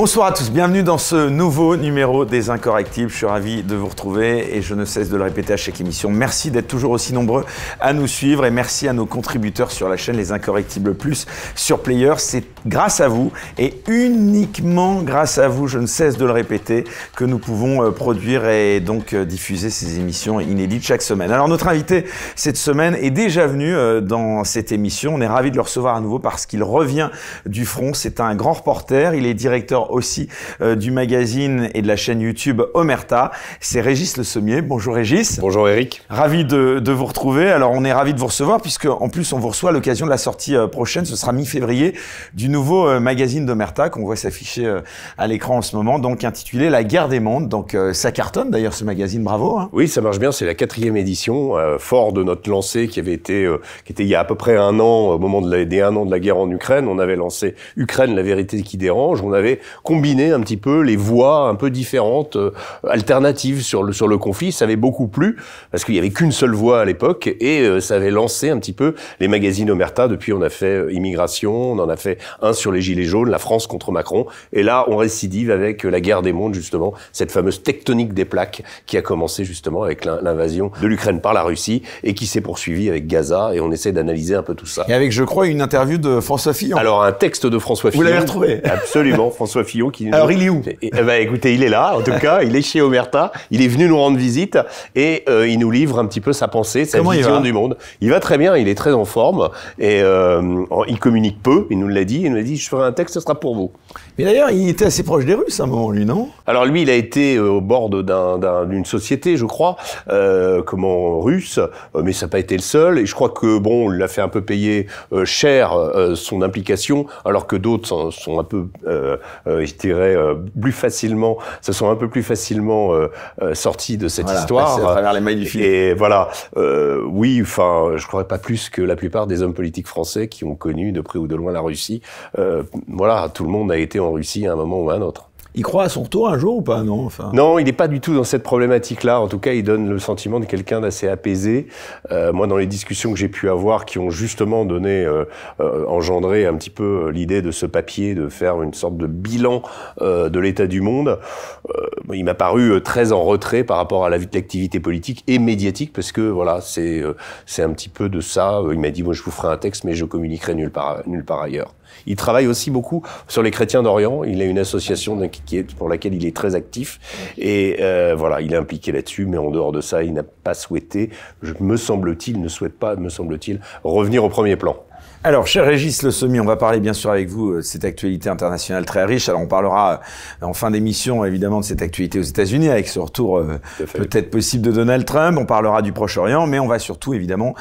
Bonsoir à tous, bienvenue dans ce nouveau numéro des Incorrectibles. Je suis ravi de vous retrouver et je ne cesse de le répéter à chaque émission. Merci d'être toujours aussi nombreux à nous suivre et merci à nos contributeurs sur la chaîne Les Incorrectibles Plus sur Player. C'est grâce à vous et uniquement grâce à vous, je ne cesse de le répéter, que nous pouvons euh, produire et donc euh, diffuser ces émissions inédites chaque semaine. Alors notre invité cette semaine est déjà venu euh, dans cette émission. On est ravi de le recevoir à nouveau parce qu'il revient du front. C'est un grand reporter, il est directeur aussi euh, du magazine et de la chaîne YouTube Omerta. C'est Régis Le Sommier. Bonjour Régis. Bonjour Eric. Ravi de, de, vous retrouver. Alors on est ravi de vous recevoir puisque en plus on vous reçoit à l'occasion de la sortie euh, prochaine, ce sera mi-février, du nouveau euh, magazine d'Omerta qu'on voit s'afficher à l'écran en ce moment, donc intitulé La guerre des mondes. Donc ça cartonne d'ailleurs ce magazine, bravo. Hein. Oui, ça marche bien, c'est la quatrième édition, fort de notre lancée qui avait été, qui était il y a à peu près un an, au moment de des un an de la guerre en Ukraine, on avait lancé Ukraine, la vérité qui dérange. On avait combiner un petit peu les voix un peu différentes, euh, alternatives sur le, sur le conflit. Ça avait beaucoup plu, parce qu'il n'y avait qu'une seule voix à l'époque, et euh, ça avait lancé un petit peu les magazines Omerta. Depuis, on a fait euh, Immigration, on en a fait un sur les Gilets jaunes, la France contre Macron, et là, on récidive avec la guerre des mondes, justement, cette fameuse tectonique des plaques qui a commencé justement avec l'invasion de l'Ukraine par la Russie, et qui s'est poursuivie avec Gaza, et on essaie d'analyser un peu tout ça. Et avec, je crois, une interview de François Fillon. Alors, un texte de François Fillon. Vous l'avez retrouvé Absolument, François alors il est où eh ben, écoutez, il est là. En tout cas, il est chez Omerta. Il est venu nous rendre visite et euh, il nous livre un petit peu sa pensée, sa vision du monde. Il va très bien. Il est très en forme et euh, il communique peu. Il nous l'a dit. Il nous a dit je ferai un texte, ce sera pour vous. Mais d'ailleurs, il était assez proche des Russes à un moment, lui, non Alors lui, il a été euh, au bord d'une société, je crois, comment russe, mais ça n'a pas été le seul. Et je crois que bon, il l'a fait un peu payer cher son implication, alors que d'autres sont, un peu euh, je dirais, euh, plus facilement, se sont un peu plus facilement euh, sortis de cette histoire. À travers les magnifiques. Et voilà, oui, enfin, je croirais pas plus que la plupart des hommes politiques français qui ont connu de près ou de loin la Russie. voilà, tout le monde a été en Russie à un moment ou à un autre il croit à son retour un jour ou pas, non Non, il n'est pas du tout dans cette problématique-là. En tout cas, il donne le sentiment de quelqu'un d'assez apaisé. Euh, moi, dans les discussions que j'ai pu avoir, qui ont justement donné, euh, euh, engendré un petit peu l'idée de ce papier, de faire une sorte de bilan de l'état du monde, il m'a paru très en retrait par rapport à l'activité politique et médiatique, parce que voilà, c'est c'est un petit peu de ça. Il m'a dit, moi, je vous ferai un texte, mais je communiquerai nulle part ailleurs. Il travaille aussi beaucoup sur les chrétiens d'Orient. Il a une association pour laquelle il est très actif. Et euh, voilà, il est impliqué là-dessus, mais en dehors de ça, il n'a pas souhaité, je, me semble-t-il, ne souhaite pas, me semble-t-il, revenir au premier plan. Alors, cher Régis Le Semi, on va parler bien sûr avec vous euh, de cette actualité internationale très riche. Alors, on parlera euh, en fin d'émission évidemment de cette actualité aux États-Unis avec ce retour euh, peut-être possible de Donald Trump. On parlera du Proche-Orient, mais on va surtout évidemment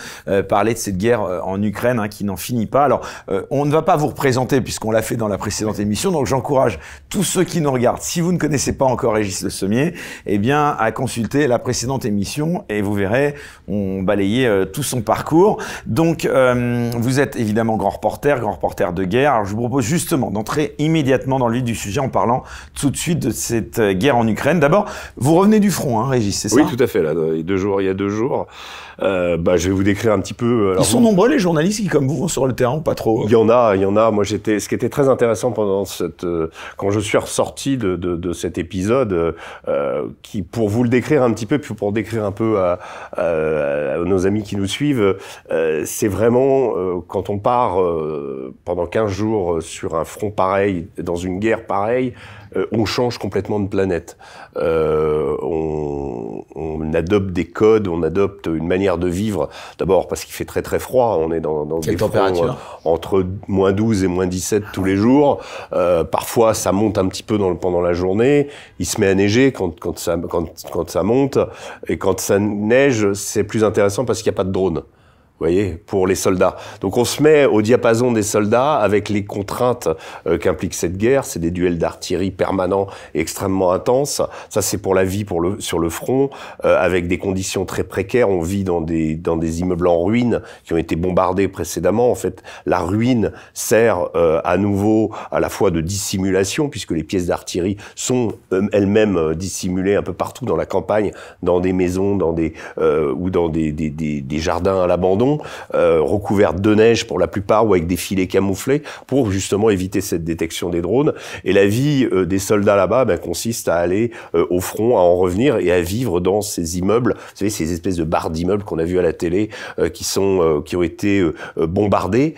parler de cette guerre en Ukraine hein, qui n'en finit pas. Alors, on ne va pas vous représenter puisqu'on l'a fait dans la précédente émission, donc j'encourage tous ceux qui nous regardent, si vous ne connaissez pas encore Régis Le Sommier, eh bien, à consulter la précédente émission et vous verrez, on balayait tout son parcours. Donc, vous êtes évidemment grand reporter, grand reporter de guerre. je vous propose justement d'entrer immédiatement dans le vif du sujet en parlant tout de suite de cette euh, guerre en Ukraine. D'abord, vous revenez du front, hein, Régis, c'est ça Oui, tout à fait. Là, il y a deux jours, il y a deux jours. Euh, bah, je vais vous décrire un petit peu. Euh, Ils sont nombreux les journalistes qui, comme vous, vont hein, sur le terrain, pas trop. Hein il y en a, il y en a. Moi, j'étais. Ce qui était très intéressant pendant cette, euh, quand je suis ressorti de, de, de cet épisode, euh, qui, pour vous le décrire un petit peu, puis pour décrire un peu à, à nos amis qui nous suivent, c'est vraiment quand on on part euh, pendant 15 jours euh, sur un front pareil, dans une guerre pareille, euh, on change complètement de planète. on, adopte des codes, on adopte une manière de vivre. D'abord parce qu'il fait très très froid, on est dans, dans des températures entre moins 12 et moins 17 tous les jours. parfois ça monte un petit peu dans le, pendant la journée, il se met à neiger quand, quand, ça, quand, quand ça monte, et quand ça neige c'est plus intéressant parce qu'il n'y a pas de drone voyez, pour les soldats. Donc on se met au diapason des soldats avec les contraintes euh, qu'implique cette guerre. C'est des duels d'artillerie permanents et extrêmement intenses. Ça, c'est pour la vie pour le, sur le front, euh, avec des conditions très précaires. On vit dans des, dans des immeubles en ruine qui ont été bombardés précédemment. En fait, la ruine sert euh, à nouveau à la fois de dissimulation, puisque les pièces d'artillerie sont elles-mêmes dissimulées un peu partout dans la campagne, dans des maisons, dans des, ou dans des, des, des jardins à l'abandon euh, recouverte de neige pour la plupart ou avec des filets camouflés pour justement éviter cette détection des drones. Et la vie euh, des soldats là-bas ben, consiste à aller euh, au front, à en revenir et à vivre dans ces immeubles, vous savez, ces espèces de barres d'immeubles qu'on a vu à la télé qui sont qui ont été bombardées,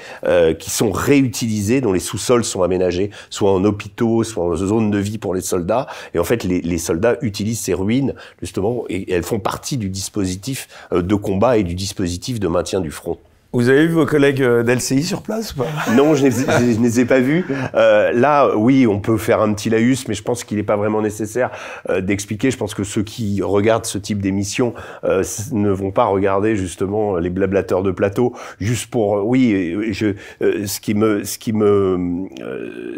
qui sont réutilisées, dont les sous-sols sont aménagés, soit en hôpitaux, soit en zones de vie pour les soldats. Et en fait, les, les soldats utilisent ces ruines justement et elles font partie du dispositif de combat et du dispositif de maintien du front. Vous avez vu vos collègues euh, d'LCI sur place ou pas Non, je ne les ai pas vus. Euh, là, oui, on peut faire un petit laïus, mais je pense qu'il n'est pas vraiment nécessaire euh, d'expliquer. Je pense que ceux qui regardent ce type d'émission ne vont pas regarder justement les blablateurs de plateau juste pour. Oui, je, ce qui me, ce qui me,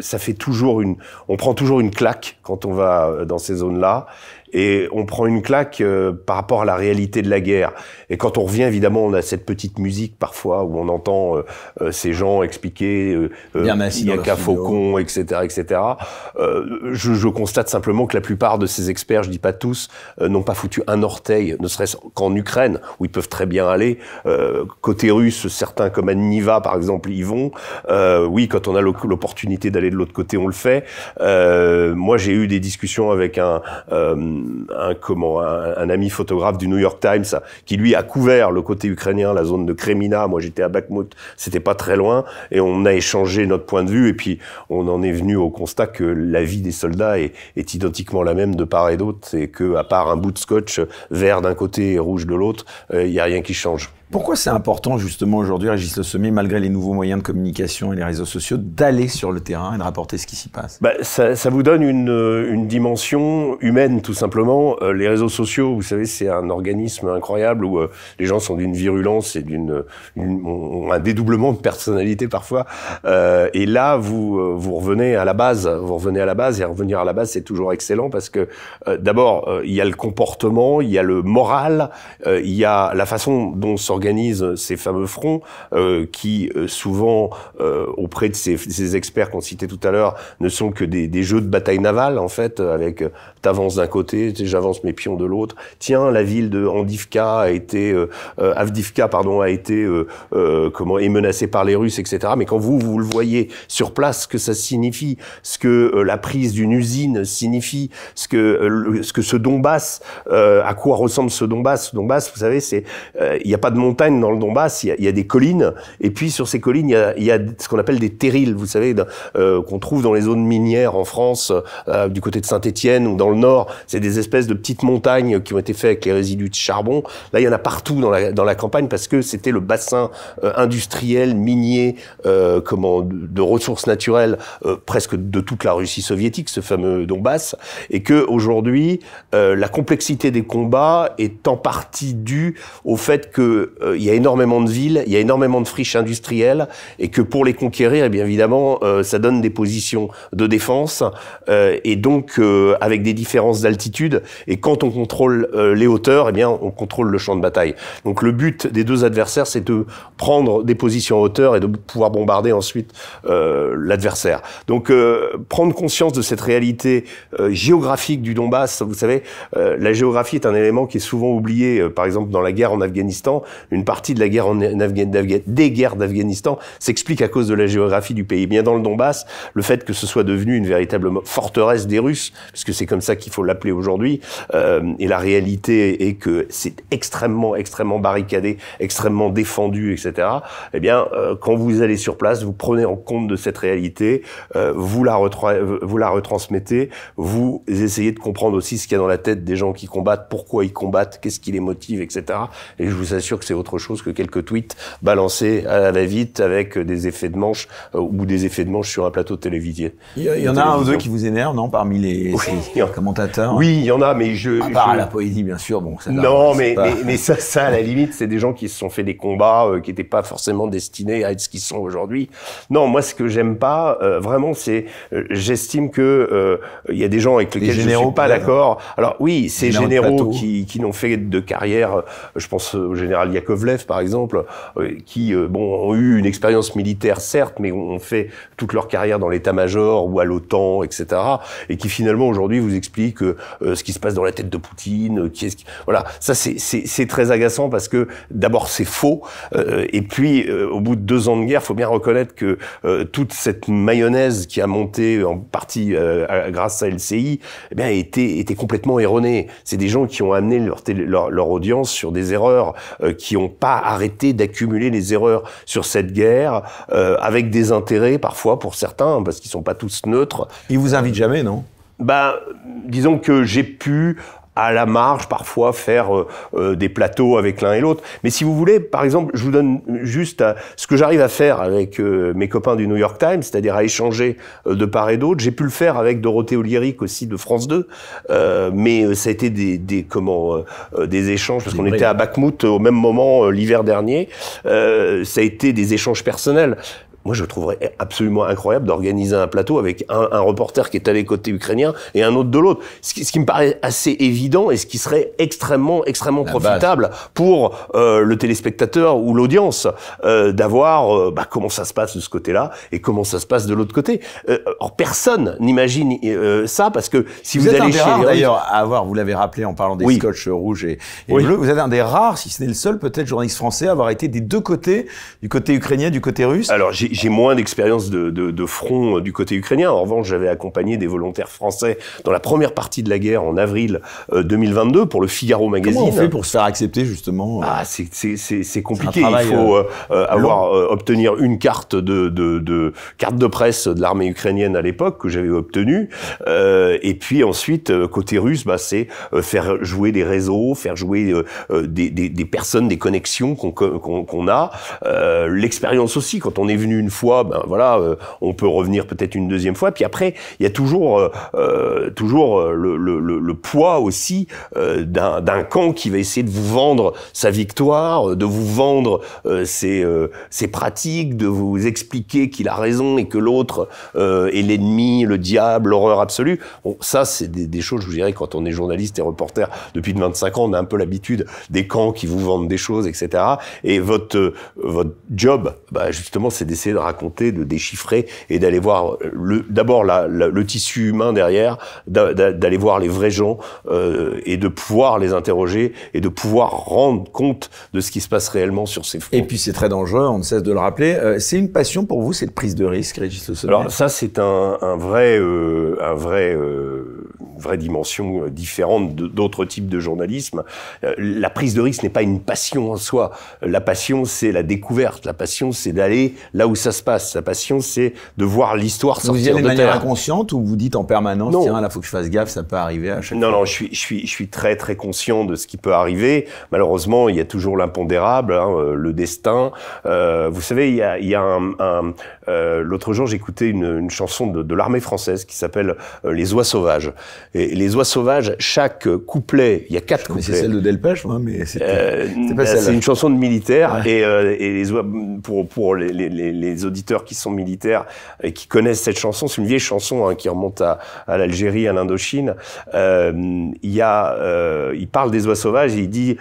ça fait toujours une. On prend toujours une claque quand on va dans ces zones-là, et on prend une claque euh, par rapport à la réalité de la guerre. Et quand on revient, évidemment, on a cette petite musique parfois où on entend euh, euh, ces gens expliquer il n'y a qu'à Faucon, etc., etc. Je, je, constate simplement que la plupart de ces experts, je dis pas tous, n'ont pas foutu un orteil, ne serait-ce qu'en Ukraine où ils peuvent très bien aller. côté russe, certains comme Anniva, par exemple, y vont. oui, quand on a l'opportunité d'aller de l'autre côté, on le fait. moi, j'ai eu des discussions avec un un, comment, un, ami photographe du New York Times qui lui a couvert le côté ukrainien, la zone de Kremina. Moi, j'étais à Bakhmut, c'était pas très loin, et on a échangé notre point de vue, et puis on en est venu au constat que la vie des soldats est, identiquement la même de part et d'autre, et que à part un bout de scotch vert d'un côté et rouge de l'autre, il euh, n'y y a rien qui change. Pourquoi c'est important justement aujourd'hui, Régis Le Sommier, malgré les nouveaux moyens de communication et les réseaux sociaux, d'aller sur le terrain et de rapporter ce qui s'y passe bah, ça, ça, vous donne une, euh, une, dimension humaine tout simplement. Euh, les réseaux sociaux, vous savez, c'est un organisme incroyable où euh, les gens sont d'une virulence et d'une un dédoublement de personnalité parfois. et là, vous vous revenez à la base, vous revenez à la base et revenir à la base, c'est toujours excellent parce que d'abord il y a le comportement, il y a le moral, il y a la façon dont s'organise organise ces fameux fronts euh, qui euh, souvent euh, auprès de ces, experts qu'on citait tout à l'heure ne sont que des, jeux de bataille navale en fait avec t'avances d'un côté j'avance mes pions de l'autre tiens la ville de Andivka a été euh, Avdivka pardon a été comment est menacée par les Russes etc mais quand vous vous le voyez sur place ce que ça signifie ce que la prise d'une usine signifie ce que ce Donbass à quoi ressemble ce Donbass Donbass vous savez c'est il n'y a pas de monde dans le Donbass, il y, a, des collines, et puis sur ces collines, il y a, ce qu'on appelle des terrils, vous savez, euh, qu'on trouve dans les zones minières en France, euh, du côté de Saint-Étienne ou dans le Nord. C'est des espèces de petites montagnes qui ont été faites avec les résidus de charbon. Là, il y en a partout dans la, dans la campagne parce que c'était le bassin euh, industriel, minier, comment, de, de, ressources naturelles presque de toute la Russie soviétique, ce fameux Donbass, et que aujourd'hui, la complexité des combats est en partie due au fait que euh, il y a énormément de villes, il y a énormément de friches industrielles, et que pour les conquérir, eh bien évidemment, euh, ça donne des positions de défense, euh, et donc avec des différences d'altitude. Et quand on contrôle les hauteurs, eh bien on contrôle le champ de bataille. Donc le but des deux adversaires, c'est de prendre des positions en hauteur et de pouvoir bombarder ensuite l'adversaire. Donc prendre conscience de cette réalité géographique du Donbass, vous savez, la géographie est un élément qui est souvent oublié, par exemple dans la guerre en Afghanistan, une partie de la guerre en afghanistan, des guerres d'Afghanistan s'explique à cause de la géographie du pays. Eh bien dans le Donbass, le fait que ce soit devenu une véritable forteresse des Russes, puisque c'est comme ça qu'il faut l'appeler aujourd'hui, euh, et la réalité est que c'est extrêmement, extrêmement barricadé, extrêmement défendu, etc. Eh bien, euh, quand vous allez sur place, vous prenez en compte de cette réalité, euh, vous, la retransmettez, vous essayez de comprendre aussi ce qu'il y a dans la tête des gens qui combattent, pourquoi ils combattent, qu'est-ce qui les motive, etc. Et je vous assure que autre chose que quelques tweets balancés à la vite avec des effets de manche euh, ou des effets de manche sur un plateau de Il y, en a un ou deux qui vous énervent, non, parmi les, commentateurs Oui, il y en a, mais je... À part la poésie, bien sûr, bon, Non, mais, mais, ça, ça, à la limite, c'est des gens qui se sont fait des combats euh, qui n'étaient pas forcément destinés à être ce qu'ils sont aujourd'hui. Non, moi, ce que j'aime pas, euh, vraiment, c'est... J'estime que il y a des gens avec lesquels je suis pas d'accord. Alors oui, ces généraux qui, qui n'ont fait de carrière, je pense au général Kovlev, par exemple, euh, qui euh, bon, ont eu une expérience militaire, certes, mais ont fait toute leur carrière dans l'état-major ou à l'OTAN, etc., et qui finalement aujourd'hui vous expliquent euh, ce qui se passe dans la tête de Poutine, qui ce Voilà, ça c'est très agaçant parce que d'abord c'est faux, et puis au bout de deux ans de guerre, faut bien reconnaître que toute cette mayonnaise qui a monté en partie grâce à LCI, eh bien, était, était complètement erronée. C'est des gens qui ont amené leur, leur, leur, audience sur des erreurs qui qui n'ont pas arrêté d'accumuler les erreurs sur cette guerre, euh, avec des intérêts parfois pour certains, parce qu'ils ne sont pas tous neutres. Ils vous invitent jamais, non ben, disons que j'ai pu à la marge parfois faire euh, euh, des plateaux avec l'un et l'autre. Mais si vous voulez, par exemple, je vous donne juste euh, ce que j'arrive à faire avec mes copains du New York Times, c'est-à-dire à échanger de part et d'autre. J'ai pu le faire avec Dorothée Oliéric aussi de France 2, mais ça a été des, des comment des échanges parce qu'on était à Bakhmut au même moment l'hiver dernier. ça a été des échanges personnels moi, je trouverais absolument incroyable d'organiser un plateau avec un, un, reporter qui est allé côté ukrainien et un autre de l'autre. Ce, ce, qui me paraît assez évident et ce qui serait extrêmement, extrêmement profitable pour euh, le téléspectateur ou l'audience euh, d'avoir euh, bah, comment ça se passe de ce côté-là et comment ça se passe de l'autre côté. Euh, or, personne n'imagine euh, ça parce que si vous, vous allez un des chez d'ailleurs à avoir, vous l'avez rappelé en parlant des oui. rouges et, vous êtes un des rares, si ce n'est le seul peut-être journaliste français à avoir été des deux côtés, du côté ukrainien, du côté russe. Alors j'ai moins d'expérience de, de, de, front euh, du côté ukrainien. En revanche, j'avais accompagné des volontaires français dans la première partie de la guerre en avril 2022 euh, pour le Figaro Magazine. Comment on fait pour se faire accepter justement euh Ah, c'est compliqué. Il faut avoir obtenir une carte de, de, de carte de presse de l'armée ukrainienne à l'époque que j'avais obtenue. et puis ensuite, côté russe, bah, c'est faire jouer des réseaux, faire jouer des, des, des, personnes, des connexions qu'on qu'on a. L'expérience aussi, quand on est venu une fois, ben voilà, euh, on peut revenir peut-être une deuxième fois. Puis après, il y a toujours, euh, euh, toujours le, poids aussi d'un camp qui va essayer de vous vendre sa victoire, de vous vendre ses, ses, pratiques, de vous expliquer qu'il a raison et que l'autre est l'ennemi, le diable, l'horreur absolue. ça, c'est des, choses, je vous dirais, quand on est journaliste et reporter depuis 25 ans, on a un peu l'habitude des camps qui vous vendent des choses, etc. Et votre, votre job, bah, justement, c'est d'essayer de raconter, de déchiffrer et d'aller voir d'abord le tissu humain derrière, d'aller voir les vrais gens euh, et de pouvoir les interroger et de pouvoir rendre compte de ce qui se passe réellement sur ces fronts. Et puis c'est très dangereux, on ne cesse de le rappeler. Euh, c'est une passion pour vous, cette prise de risque, Régis Le Sommet Alors ça, c'est un, un, vrai, euh, un vrai vraie dimension euh, différente d'autres types de journalisme. Euh, la prise de risque n'est pas une passion en soi. La passion, c'est la découverte. La passion, c'est d'aller là où ça se passe. La passion, c'est de voir l'histoire sortir vous y allez de, manière inconsciente ou vous dites en permanence, non. tiens, là, faut que je fasse gaffe, ça peut arriver à chaque non, fois. Non, non, je suis, je suis, je suis très, très conscient de ce qui peut arriver. Malheureusement, il y a toujours l'impondérable, hein, euh, le destin. vous savez, il y a, il y a un, un euh, l'autre jour, j'écoutais une, une, chanson de, de l'armée française qui s'appelle euh, Les Oies Sauvages. Et Les Oies Sauvages, chaque couplet, il y a quatre couplets. C'est celle de Delpech, moi, mais c'est pas celle euh, C'est bah, une chanson de militaire. Et, et, les oies, pour, pour les, les, les, auditeurs qui sont militaires et qui connaissent cette chanson, c'est une vieille chanson hein, qui remonte à, à l'Algérie, à l'Indochine. il il parle des oies sauvages et il dit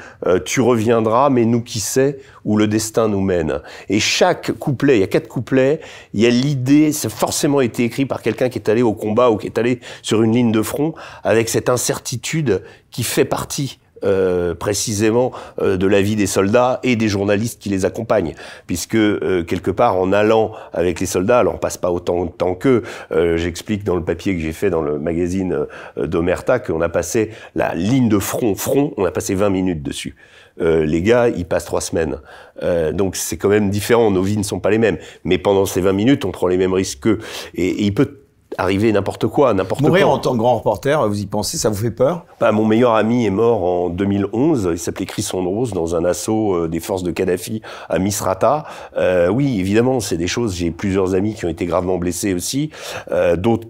Tu reviendras, mais nous qui sait où le destin nous mène. Et chaque couplet, il y a quatre couplets, il y a l'idée, c'est forcément été écrit par quelqu'un qui est allé au combat ou qui est allé sur une ligne de front avec cette incertitude qui fait partie euh, précisément euh, de la vie des soldats et des journalistes qui les accompagnent, puisque euh, quelque part en allant avec les soldats, alors on passe pas autant de temps qu'eux. J'explique dans le papier que j'ai fait dans le magazine d'Omerta qu'on a passé la ligne de front, front, on a passé 20 minutes dessus. Euh, les gars, ils passent trois semaines. Euh, donc c'est quand même différent, nos vies ne sont pas les mêmes. Mais pendant ces 20 minutes, on prend les mêmes risques qu'eux. et il peut arriver n'importe quoi, n'importe quoi. Mourir en tant que grand reporter, vous y pensez, ça vous fait peur bah, Mon meilleur ami est mort en 2011, il s'appelait Chris rose dans un assaut euh, des forces de Kadhafi à Misrata. Euh, oui, évidemment, c'est des choses, j'ai plusieurs amis qui ont été gravement blessés aussi, euh, d'autres,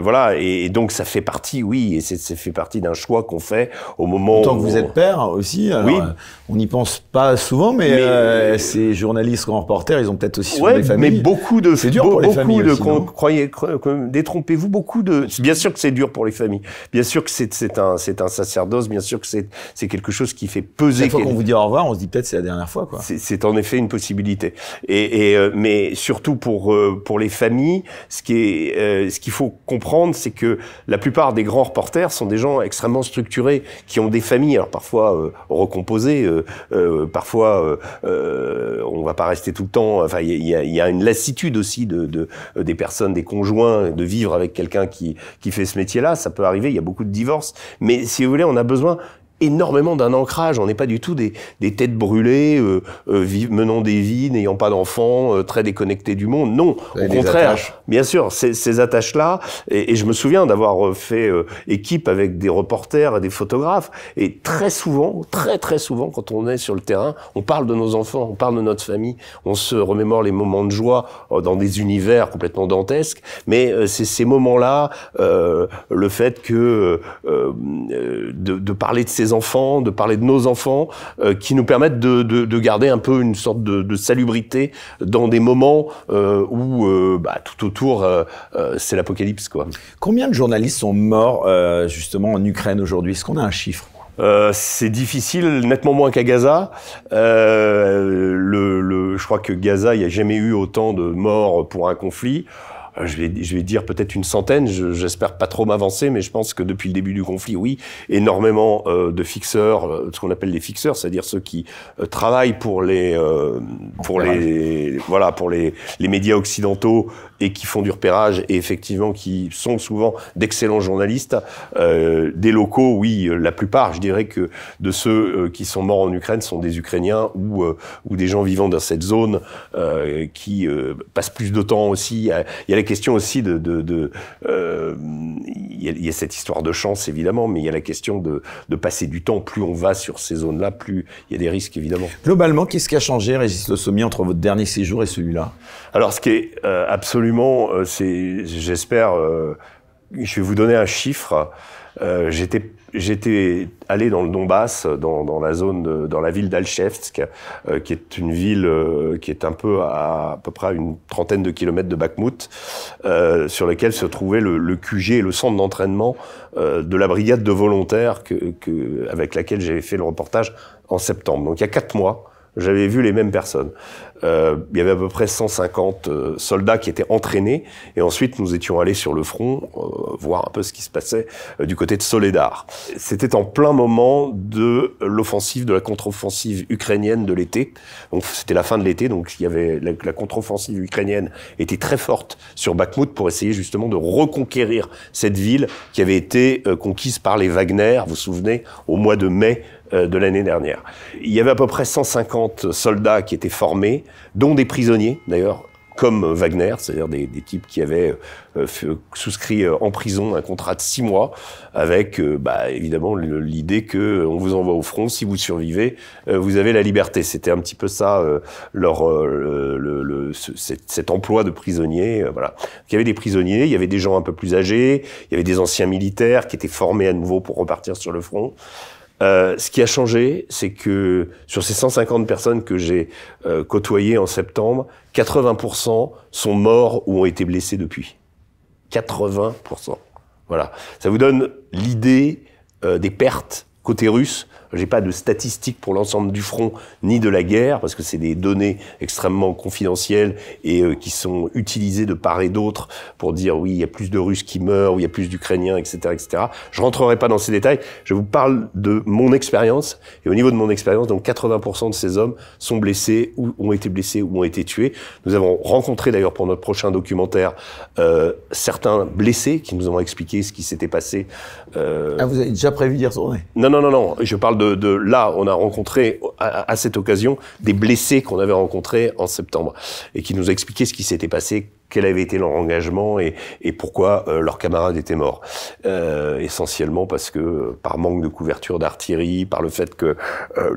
voilà, et, donc ça fait partie, oui, et c'est fait partie d'un choix qu'on fait au moment Autant tant que vous êtes père aussi, oui. on n'y pense pas souvent, mais, ces journalistes, grands reporters, ils ont peut-être aussi ouais, familles. mais beaucoup de... C'est dur pour les familles de... Aussi, trompez vous beaucoup de... Bien sûr que c'est dur pour les familles, bien sûr que c'est un, un sacerdoce, bien sûr que c'est quelque chose qui fait peser... Une fois qu'on vous dit au revoir, on se dit peut-être c'est la dernière fois. C'est en effet une possibilité. Et, et, euh, mais surtout pour, euh, pour les familles, ce qu'il euh, ce qu'il faut comprendre, c'est que la plupart des grands reporters sont des gens extrêmement structurés, qui ont des familles, alors parfois euh, recomposées, euh, parfois on va pas rester tout le temps, enfin il y, y, a une lassitude aussi de, de des personnes, des conjoints, de vivre avec quelqu'un qui, qui fait ce métier-là. Ça peut arriver, il y a beaucoup de divorces. Mais si vous voulez, on a besoin énormément d'un ancrage. On n'est pas du tout des, des têtes brûlées, euh, euh menant des vies, n'ayant pas d'enfants, euh, très déconnectés du monde. Non, au contraire. Bien sûr, ces, attaches-là. Et, je me souviens d'avoir euh, fait équipe avec des reporters et des photographes. Et très souvent, très très souvent, quand on est sur le terrain, on parle de nos enfants, on parle de notre famille, on se remémore les moments de joie dans des univers complètement dantesques. Mais c'est ces moments-là, le fait que de, de parler de ces enfants, de parler de nos enfants, euh, qui nous permettent de, de, garder un peu une sorte de, salubrité dans des moments euh, où euh, bah, tout autour c'est l'apocalypse quoi. Combien de journalistes sont morts justement en Ukraine aujourd'hui Est-ce qu'on a un chiffre c'est difficile, nettement moins qu'à Gaza. le, le, je crois que Gaza, il n'y a jamais eu autant de morts pour un conflit. Euh, je vais, dire peut-être une centaine, j'espère pas trop m'avancer, mais je pense que depuis le début du conflit, oui, énormément euh, de fixeurs, euh, ce qu'on appelle les fixeurs, c'est-à-dire ceux qui travaillent pour les, pour les, voilà, pour les, les médias occidentaux et qui font du repérage et effectivement qui sont souvent d'excellents journalistes. Euh, des locaux, oui, euh, la plupart, je dirais que de ceux euh, qui sont morts en Ukraine sont des Ukrainiens ou, euh, ou des gens vivant dans cette zone euh, qui passent plus de temps aussi. Il y a la question aussi de... de, de il, y a, il, y a, cette histoire de chance, évidemment, mais il y a la question de, de passer du temps. Plus on va sur ces zones-là, plus il y a des risques, évidemment. Globalement, qu'est-ce qui a changé, Régis Le Sommier, entre votre dernier séjour et celui-là alors, ce qui est euh, absolument, euh, c'est, j'espère, euh, je vais vous donner un chiffre. j'étais j'étais allé dans le Donbass, dans, la zone, dans la ville d'Alchevsk, qui est une ville qui est un peu à, à peu près une trentaine de kilomètres de Bakhmut, sur laquelle se trouvait le, le QG, le centre d'entraînement de la brigade de volontaires avec laquelle j'avais fait le reportage en septembre. Donc il y a quatre mois, j'avais vu les mêmes personnes. Euh, il y avait à peu près 150 euh, soldats qui étaient entraînés, et ensuite nous étions allés sur le front euh, voir un peu ce qui se passait euh, du côté de Soledar. C'était en plein moment de l'offensive, de la contre-offensive ukrainienne de l'été. Donc c'était la fin de l'été, donc il y avait la, la contre-offensive ukrainienne était très forte sur Bakhmut pour essayer justement de reconquérir cette ville qui avait été conquise par les Wagner. Vous vous souvenez au mois de mai euh, de l'année dernière. Il y avait à peu près 150 soldats qui étaient formés, dont des prisonniers d'ailleurs, comme Wagner, c'est-à-dire des, des, types qui avaient euh, souscrit euh, en prison un contrat de six mois, avec bah, évidemment l'idée que on vous envoie au front, si vous survivez, vous avez la liberté. C'était un petit peu ça leur cet, emploi de prisonnier. voilà. il y avait des prisonniers, il y avait des gens un peu plus âgés, il y avait des anciens militaires qui étaient formés à nouveau pour repartir sur le front. Euh, ce qui a changé, c'est que sur ces 150 personnes que j'ai euh, côtoyées en septembre, 80% sont morts ou ont été blessés depuis. 80%. Voilà. Ça vous donne l'idée euh, des pertes côté russe j'ai pas de statistiques pour l'ensemble du front ni de la guerre parce que c'est des données extrêmement confidentielles et euh, qui sont utilisées de part et d'autre pour dire oui, il y a plus de Russes qui meurent, ou il y a plus d'Ukrainiens, etc., etc. Je rentrerai pas dans ces détails. Je vous parle de mon expérience et au niveau de mon expérience, donc 80% de ces hommes sont blessés ou ont été blessés ou ont été tués. Nous avons rencontré d'ailleurs pour notre prochain documentaire euh, certains blessés qui nous ont expliqué ce qui s'était passé. Euh ah, vous avez déjà prévu d'y retourner Non, non, non, non. Je parle de, là, on a rencontré à, à cette occasion des blessés qu'on avait rencontrés en septembre et qui nous expliquaient ce qui s'était passé quel avait été leur engagement et, et pourquoi euh, leurs camarades étaient morts. Euh, essentiellement parce que euh, par manque de couverture d'artillerie, par le fait que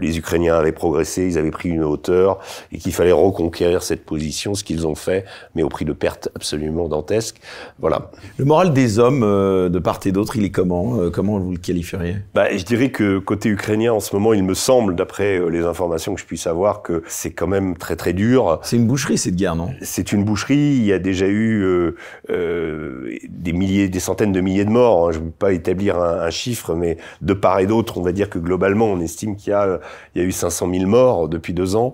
les Ukrainiens avaient progressé, ils avaient pris une hauteur et qu'il fallait reconquérir cette position, ce qu'ils ont fait, mais au prix de pertes absolument dantesques. Voilà. Le moral des hommes de part et d'autre, il est comment Comment vous le qualifieriez bah, Je dirais que côté ukrainien, en ce moment, il me semble, d'après les informations que je puisse avoir, que c'est quand même très très dur. C'est une boucherie cette guerre, non C'est une boucherie. Il y a déjà eu euh, euh, des milliers, des centaines de milliers de morts. Hein. Je ne veux pas établir un, chiffre, mais de part et d'autre, on va dire que globalement, on estime qu'il y a, eu 500 000 morts depuis deux ans.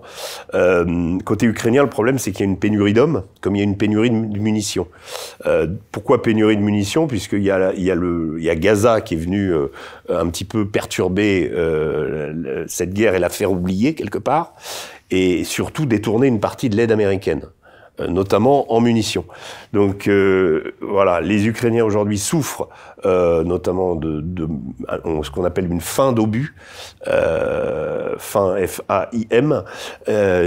Euh, côté ukrainien, le problème, c'est qu'il y a une pénurie d'hommes, comme il y a une pénurie de munitions. Euh, pourquoi pénurie de munitions Puisqu'il y a, il y a le, il y a Gaza qui est venu euh, un petit peu perturber cette guerre et la faire oublier quelque part, et surtout détourner une partie de l'aide américaine. Euh, notamment en munitions. Donc euh, voilà, les Ukrainiens aujourd'hui souffrent euh, notamment de, ce qu'on appelle une fin d'obus, fin F-A-I-M.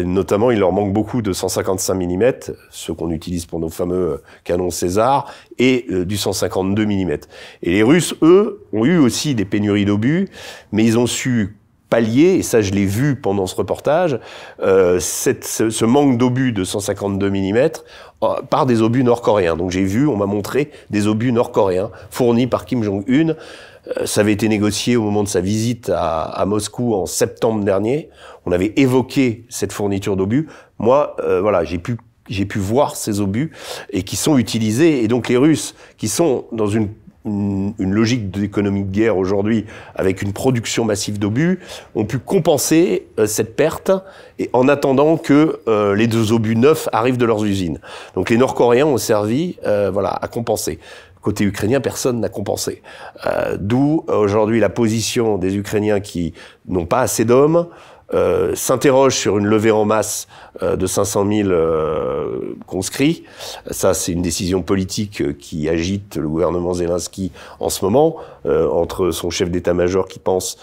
notamment, il leur manque beaucoup de 155 mm, ce qu'on utilise pour nos fameux canons César, et du 152 mm. Et les Russes, eux, ont eu aussi des pénuries d'obus, mais ils ont su pallier, et ça je l'ai vu pendant ce reportage, euh, ce, manque d'obus de 152 mm euh, par des obus nord-coréens. Donc j'ai vu, on m'a montré des obus nord-coréens fournis par Kim Jong-un. Euh, ça avait été négocié au moment de sa visite à, Moscou en septembre dernier. On avait évoqué cette fourniture d'obus. Moi, voilà, j'ai pu j'ai pu voir ces obus et qui sont utilisés. Et donc les Russes, qui sont dans une une, logique d'économie de guerre aujourd'hui avec une production massive d'obus ont pu compenser euh, cette perte et en attendant que euh, les deux obus neufs arrivent de leurs usines. Donc les Nord-Coréens ont servi euh, voilà, à compenser. Côté ukrainien, personne n'a compensé. D'où aujourd'hui la position des Ukrainiens qui n'ont pas assez d'hommes, euh, s'interroge sur une levée en masse euh, de 500 000 euh, conscrits. Ça, c'est une décision politique qui agite le gouvernement Zelensky en ce moment, entre son chef d'état-major qui pense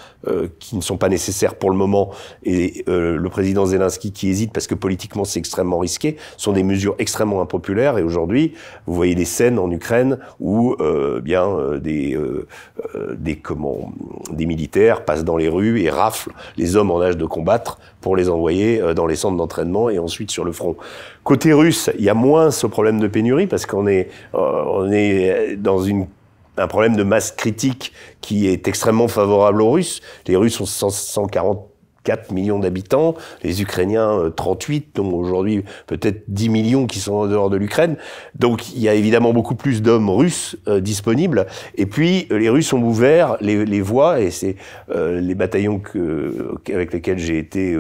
qu'ils ne sont pas nécessaires pour le moment et le président Zelensky qui hésite parce que politiquement c'est extrêmement risqué. Ce sont des mesures extrêmement impopulaires et aujourd'hui, vous voyez des scènes en Ukraine où bien des des des militaires passent dans les rues et raflent les hommes en âge de battre pour les envoyer euh, dans les centres d'entraînement et ensuite sur le front. Côté russe, il y a moins ce problème de pénurie parce qu'on est, euh, dans un problème de masse critique qui est extrêmement favorable aux Russes. Les Russes ont 140 4 millions d'habitants, les Ukrainiens 38, euh, dont aujourd'hui peut-être 10 millions qui sont en dehors de l'Ukraine. Donc il y a évidemment beaucoup plus d'hommes russes euh, disponibles. Et puis euh, les Russes ont ouvert les, voies, et c'est les bataillons que, avec lesquels j'ai été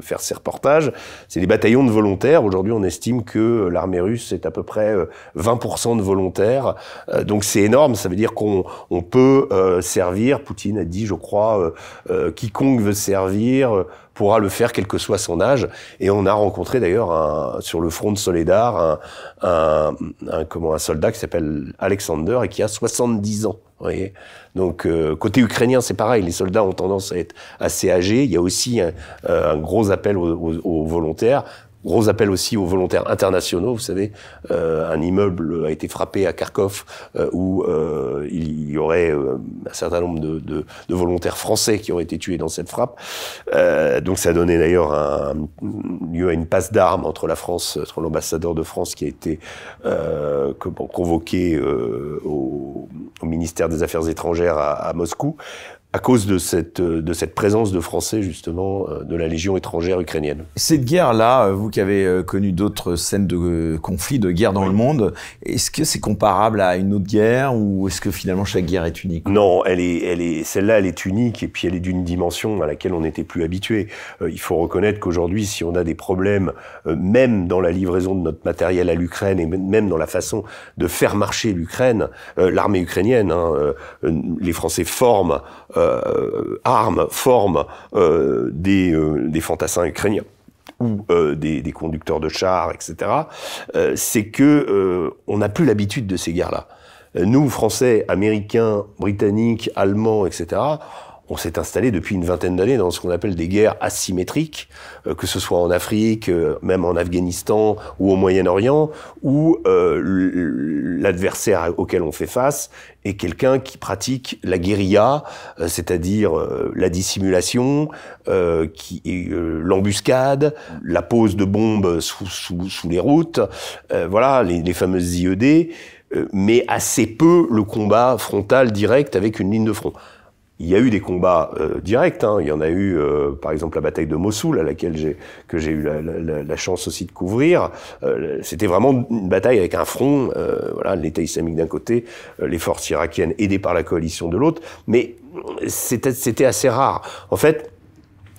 faire ces reportages, c'est les bataillons de volontaires. Aujourd'hui on estime que l'armée russe est à peu près 20% de volontaires. donc c'est énorme, ça veut dire qu'on peut servir, Poutine a dit je crois, quiconque veut servir euh, pourra le faire, quel que soit son âge. Et on a rencontré d'ailleurs sur le front de Soledar un, comment, un soldat qui s'appelle Alexander et qui a 70 ans. Donc euh, côté ukrainien, c'est pareil. Les soldats ont tendance à être assez âgés. Il y a aussi un, euh, gros appel aux volontaires. Gros appel aussi aux volontaires internationaux. Vous savez, euh, un immeuble a été frappé à Kharkov euh, où euh, il y aurait un certain nombre de, volontaires français qui auraient été tués dans cette frappe. donc ça a donné d'ailleurs un, lieu à une passe d'armes entre la France, entre l'ambassadeur de France qui a été convoqué au, ministère des Affaires étrangères à, à Moscou à cause de cette, euh, de cette présence de Français, justement, euh, de la Légion étrangère ukrainienne. Cette guerre-là, euh, vous qui avez connu d'autres scènes de conflits, de guerre dans le monde, est-ce que c'est comparable à une autre guerre ou est-ce que finalement chaque guerre est unique Non, elle est, elle est, celle-là, elle est unique et puis elle est d'une dimension à laquelle on n'était plus habitué. il faut reconnaître qu'aujourd'hui, si on a des problèmes, même dans la livraison de notre matériel à l'Ukraine et même dans la façon de faire marcher l'Ukraine, l'armée ukrainienne, hein, les Français forment euh, armes, formes euh, euh, des, fantassins ukrainiens ou des, conducteurs de chars, etc. c'est que on n'a plus l'habitude de ces guerres-là. Nous, Français, Américains, Britanniques, Allemands, etc on s'est installé depuis une vingtaine d'années dans ce qu'on appelle des guerres asymétriques, euh, que ce soit en Afrique, euh, même en Afghanistan ou au Moyen-Orient, où euh, l'adversaire auquel on fait face est quelqu'un qui pratique la guérilla, c'est-à-dire la dissimulation, l'embuscade, la pose de bombes sous, sous, les routes, voilà les fameuses IED, mais assez peu le combat frontal direct avec une ligne de front. Il y a eu des combats euh, directs. Hein. Il y en a eu, euh, par exemple, la bataille de Mossoul, à laquelle j'ai que j'ai eu la, chance aussi de couvrir. Euh, c'était vraiment une bataille avec un front, voilà, l'État islamique d'un côté, les forces irakiennes aidées par la coalition de l'autre. Mais c'était assez rare. En fait,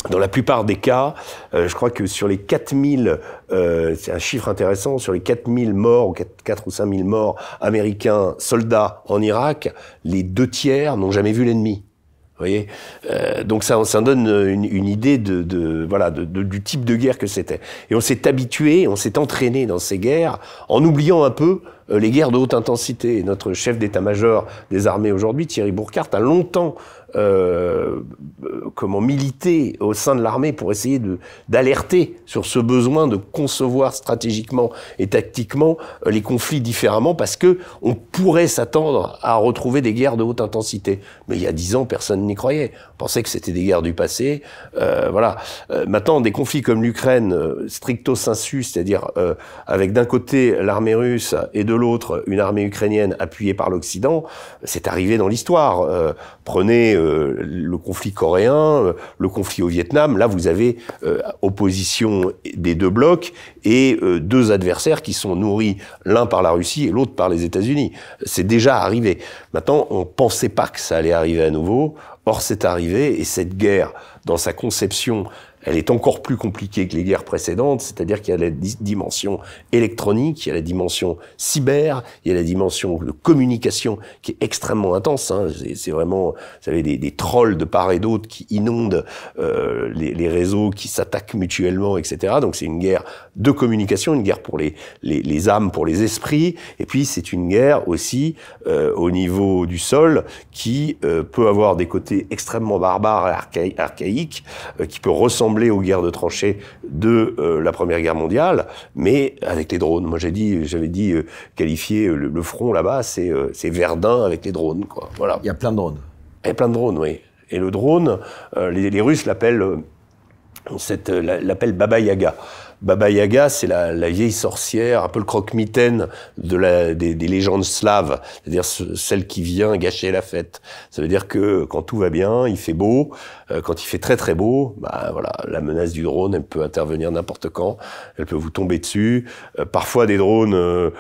dans la plupart des cas, je crois que sur les 4000, euh, c'est un chiffre intéressant, sur les 4000 morts, ou 4, 4 ou 5000 morts américains, soldats en Irak, les deux tiers n'ont jamais vu l'ennemi voyez euh, donc ça, ça donne euh, une, idée de, voilà du type de guerre que c'était. Et on s'est habitué, on s'est entraîné dans ces guerres en oubliant un peu euh, les guerres de haute intensité. notre chef d'état-major des armées aujourd'hui, Thierry Bourcart, a longtemps euh, comment militer au sein de l'armée pour essayer d'alerter sur ce besoin de concevoir stratégiquement et tactiquement euh, les conflits différemment parce que on pourrait s'attendre à retrouver des guerres de haute intensité. Mais il y a dix ans, personne n'y croyait pensait que c'était des guerres du passé. Euh, voilà. Euh, maintenant, des conflits comme l'Ukraine, euh, stricto sensu, c'est-à-dire avec d'un côté l'armée russe et de l'autre une armée ukrainienne appuyée par l'Occident, c'est arrivé dans l'histoire. prenez le conflit coréen, le conflit au Vietnam. Là, vous avez opposition des deux blocs et deux adversaires qui sont nourris l'un par la Russie et l'autre par les États-Unis. C'est déjà arrivé. Maintenant, on pensait pas que ça allait arriver à nouveau. Or, c'est arrivé, et cette guerre, dans sa conception elle est encore plus compliquée que les guerres précédentes, c'est-à-dire qu'il y a la dimension électronique, il y a la dimension cyber, il y a la dimension de communication qui est extrêmement intense. Hein. C'est vraiment, vous savez, des, trolls de part et d'autre qui inondent euh, les, réseaux, qui s'attaquent mutuellement, etc. Donc c'est une guerre de communication, une guerre pour les, les, les âmes, pour les esprits, et puis c'est une guerre aussi euh, au niveau du sol qui euh, peut avoir des côtés extrêmement barbares et archaïques, euh, qui peut ressembler ressembler aux guerres de tranchées de euh, la Première Guerre mondiale, mais avec les drones. Moi, j'ai dit, j'avais dit euh, qualifier euh, le, front là-bas, c'est Verdun avec les drones, quoi. Voilà. Il y a plein de drones. Il y a plein de drones, oui. Et le drone, les, Russes l'appellent l'appellent Baba Yaga. Baba Yaga, c'est la, vieille sorcière, un peu le croque-mitaine de la, des, légendes slaves, c'est-à-dire celle qui vient gâcher la fête. Ça veut dire que quand tout va bien, il fait beau, euh, quand il fait très très beau, bah voilà, la menace du drone, elle peut intervenir n'importe quand, elle peut vous tomber dessus. Euh, parfois des drones, euh,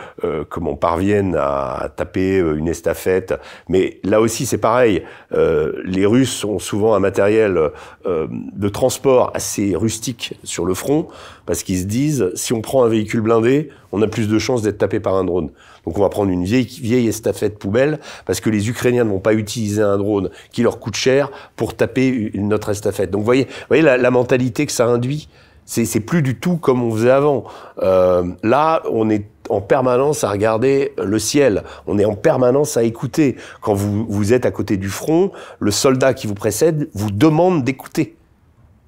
comme on parvienne à, taper une estafette, mais là aussi c'est pareil. les Russes ont souvent un matériel de transport assez rustique sur le front, parce qui se disent si on prend un véhicule blindé, on a plus de chances d'être tapé par un drone. Donc on va prendre une vieille, vieille estafette poubelle parce que les Ukrainiens ne vont pas utiliser un drone qui leur coûte cher pour taper une autre estafette. Donc vous voyez, voyez la, mentalité que ça induit. C'est plus du tout comme on faisait avant. Euh, là, on est en permanence à regarder le ciel. On est en permanence à écouter. Quand vous, vous êtes à côté du front, le soldat qui vous précède vous demande d'écouter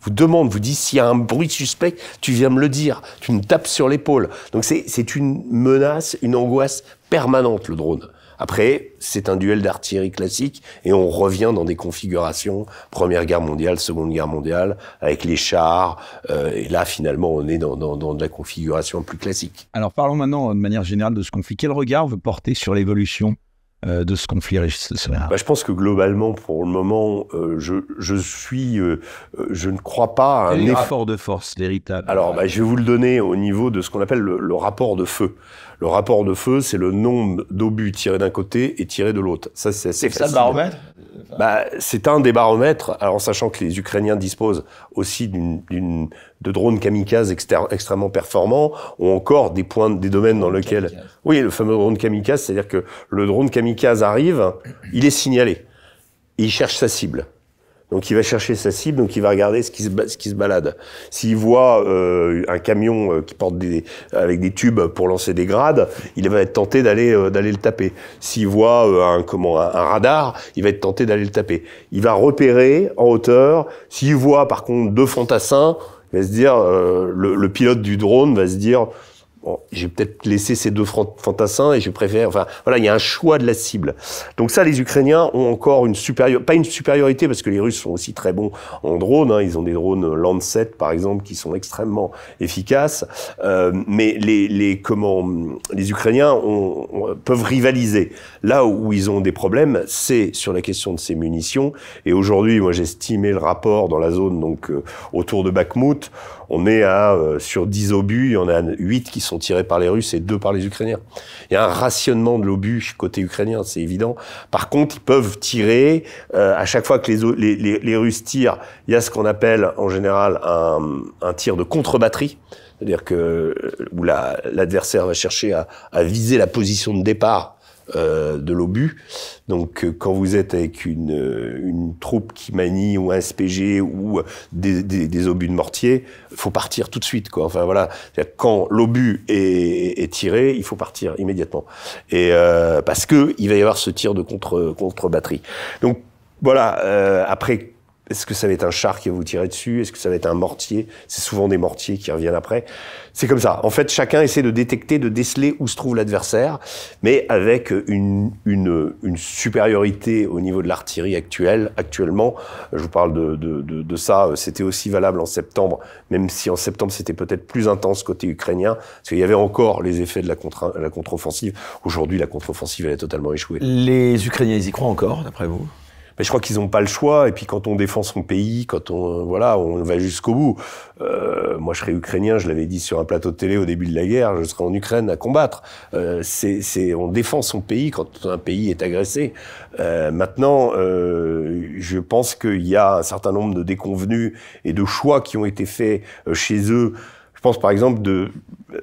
vous demande, vous dit s'il y a un bruit suspect, tu viens me le dire, tu me tapes sur l'épaule. Donc c'est une menace, une angoisse permanente, le drone. Après, c'est un duel d'artillerie classique et on revient dans des configurations Première Guerre mondiale, Seconde Guerre mondiale, avec les chars. Euh, et là, finalement, on est dans, dans, dans, de la configuration plus classique. Alors parlons maintenant de manière générale de ce conflit. Quel regard veut porter sur l'évolution euh, de ce conflit bah, Je pense que globalement, pour le moment, euh, je, je, suis, euh, je ne crois pas à un effort de force véritable. Alors, bah, je vais vous le donner au niveau de ce qu'on appelle le rapport de feu. Le rapport de feu, c'est le nombre d'obus tirés d'un côté et tirés de l'autre. Ça, c'est ça le baromètre bah, C'est un des baromètres. Alors, sachant que les Ukrainiens disposent aussi de drones kamikazes extrêmement performants, ou encore des points, des domaines dans lesquels... Oui, le fameux drone kamikaze, c'est-à-dire que le drone kamikaze arrive, il est signalé. il cherche sa cible. Donc il va chercher sa cible, donc il va regarder ce qui se, ce qui se balade. S'il voit euh, un camion euh, qui porte des, avec des tubes pour lancer des grades, il va être tenté d'aller euh, d'aller le taper. S'il voit un comment un, radar, il va être tenté d'aller le taper. Il va repérer en hauteur. S'il voit par contre deux fantassins, il va se dire le pilote du drone va se dire Bon, j'ai peut-être laissé ces deux fantassins et je préfère. Enfin, voilà, il y a un choix de la cible. Donc ça, les Ukrainiens ont encore une supériorité, pas une supériorité parce que les Russes sont aussi très bons en drones. Hein. ils ont des drones Lancet par exemple qui sont extrêmement efficaces. Euh, mais les, les comment les Ukrainiens ont, peuvent rivaliser. Là où ils ont des problèmes, c'est sur la question de ces munitions. Et aujourd'hui, moi, j'ai estimé le rapport dans la zone donc euh, autour de Bakhmut on est à, euh, sur 10 obus, il y en a huit qui sont tirés par les Russes et deux par les Ukrainiens. Il y a un rationnement de l'obus côté ukrainien, c'est évident. Par contre, ils peuvent tirer, euh, à chaque fois que les, les, Russes tirent, il y a ce qu'on appelle en général un, tir de contre-batterie. C'est-à-dire que euh, où l'adversaire va chercher à, à viser la position de départ euh, de l'obus. Donc euh, quand vous êtes avec une, euh, une, troupe qui manie ou un SPG ou des, des, obus de mortier, faut partir tout de suite. Quoi. Enfin voilà, quand l'obus est, tiré, il faut partir immédiatement. Et parce que il va y avoir ce tir de contre contre batterie. Donc voilà. après est-ce que ça va être un char qui va vous tirer dessus Est-ce que ça va être un mortier C'est souvent des mortiers qui reviennent après. C'est comme ça. En fait, chacun essaie de détecter, de déceler où se trouve l'adversaire, mais avec une, une, une, supériorité au niveau de l'artillerie actuelle. Actuellement, je vous parle de, de, de, de ça. C'était aussi valable en septembre, même si en septembre c'était peut-être plus intense côté ukrainien, parce qu'il y avait encore les effets de la contre-offensive. Contre Aujourd'hui, la contre-offensive elle est totalement échouée. Les Ukrainiens, ils y croient encore, d'après vous mais je crois qu'ils n'ont pas le choix. Et puis quand on défend son pays, quand on euh, voilà, on va jusqu'au bout. Euh, moi, je serais ukrainien. Je l'avais dit sur un plateau de télé au début de la guerre. Je serais en Ukraine à combattre. Euh, c'est, on défend son pays quand un pays est agressé. maintenant, je pense qu'il y a un certain nombre de déconvenus et de choix qui ont été faits chez eux. Je pense par exemple de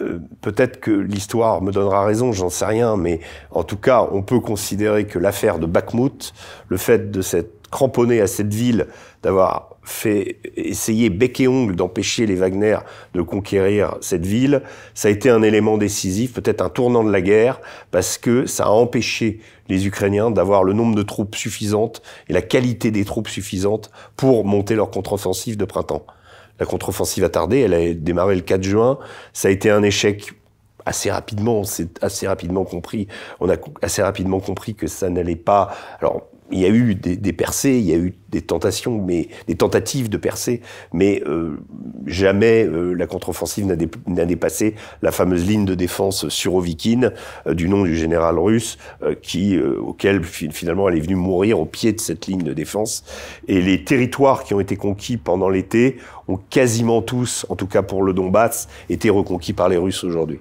euh, peut-être que l'histoire me donnera raison, j'en sais rien, mais en tout cas, on peut considérer que l'affaire de Bakhmut, le fait de s'être cramponné à cette ville, d'avoir fait essayer bec et ongle d'empêcher les Wagner de conquérir cette ville, ça a été un élément décisif, peut-être un tournant de la guerre, parce que ça a empêché les Ukrainiens d'avoir le nombre de troupes suffisantes et la qualité des troupes suffisantes pour monter leur contre-offensive de printemps. La contre-offensive a tardé, elle a démarré le 4 juin. Ça a été un échec assez rapidement, c'est assez rapidement compris. On a assez rapidement compris que ça n'allait pas. Alors, il y a eu des, des, percées, il y a eu des tentations, mais des tentatives de percées, mais euh, jamais euh, la contre-offensive n'a dépassé la fameuse ligne de défense surovikine euh, du nom du général russe, qui auquel finalement elle est venue mourir au pied de cette ligne de défense. Et les territoires qui ont été conquis pendant l'été ont quasiment tous, en tout cas pour le Donbass, été reconquis par les Russes aujourd'hui.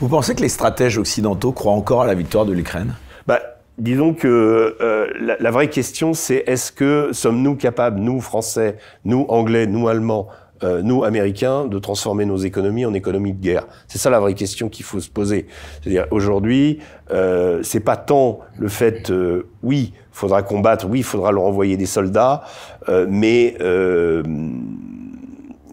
Vous pensez que les stratèges occidentaux croient encore à la victoire de l'Ukraine bah, disons que euh, la, vraie question, c'est est-ce que sommes-nous capables, nous Français, nous Anglais, nous Allemands, euh, nous Américains, de transformer nos économies en économies de guerre C'est ça la vraie question qu'il faut se poser. C'est-à-dire aujourd'hui, euh, c'est pas tant le fait, oui, oui, faudra combattre, oui, il faudra leur envoyer des soldats, mais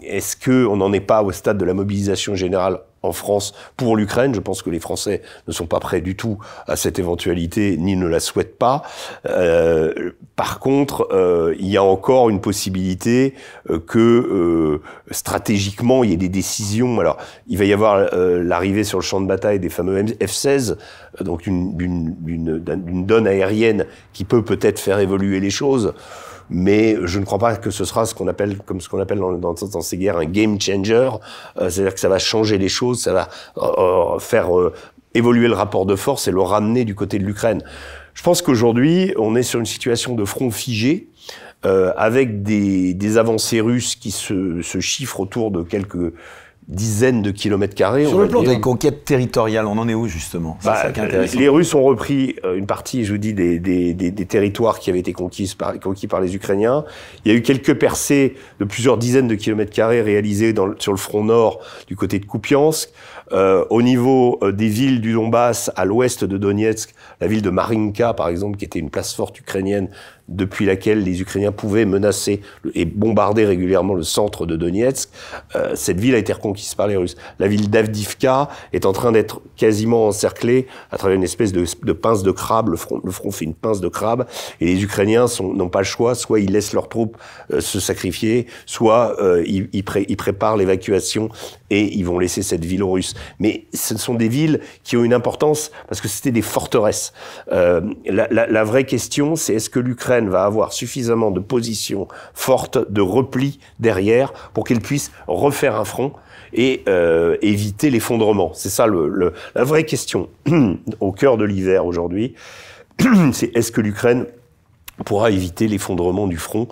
est-ce que on n'en est pas au stade de la mobilisation générale en France pour l'Ukraine. Je pense que les Français ne sont pas prêts du tout à cette éventualité, ni ne la souhaitent pas. Euh, par contre, euh, il y a encore une possibilité euh, que stratégiquement, il y ait des décisions. Alors, il va y avoir l'arrivée sur le champ de bataille des fameux F-16, donc d'une donne aérienne qui peut peut-être faire évoluer les choses mais je ne crois pas que ce sera ce qu'on appelle, comme ce qu'on appelle dans, ces guerres, un game changer. Euh, c'est-à-dire que ça va changer les choses, ça va euh, euh, faire évoluer le rapport de force et le ramener du côté de l'Ukraine. Je pense qu'aujourd'hui, on est sur une situation de front figé. avec des, avancées russes qui se chiffrent autour de quelques dizaines de kilomètres carrés. Sur le plan des conquêtes territoriales, on en est où justement bah, Les Russes ont repris euh, une partie, je vous dis, des, territoires qui avaient été conquis par, les Ukrainiens. Il y a eu quelques percées de plusieurs dizaines de kilomètres carrés réalisées sur le front nord du côté de Kupiansk. Euh, au niveau euh, des villes du Donbass, à l'ouest de Donetsk, la ville de Marinka, par exemple, qui était une place forte ukrainienne, depuis laquelle les Ukrainiens pouvaient menacer et bombarder régulièrement le centre de Donetsk, euh, cette ville a été reconquise par les Russes. La ville d'Avdivka est en train d'être quasiment encerclée à travers une espèce de, pince de crabe. Le front, fait une pince de crabe et les Ukrainiens n'ont pas le choix. Soit ils laissent leurs troupes euh, se sacrifier, soit euh, ils, préparent l'évacuation et ils vont laisser cette ville aux Russes. Mais ce sont des villes qui ont une importance parce que c'était des forteresses. La, la vraie question, c'est est-ce que l'Ukraine va avoir suffisamment de positions fortes, de repli derrière, pour qu'elle puisse refaire un front et euh, éviter l'effondrement. C'est ça la vraie question au cœur de l'hiver aujourd'hui. C'est est-ce que l'Ukraine pourra éviter l'effondrement du front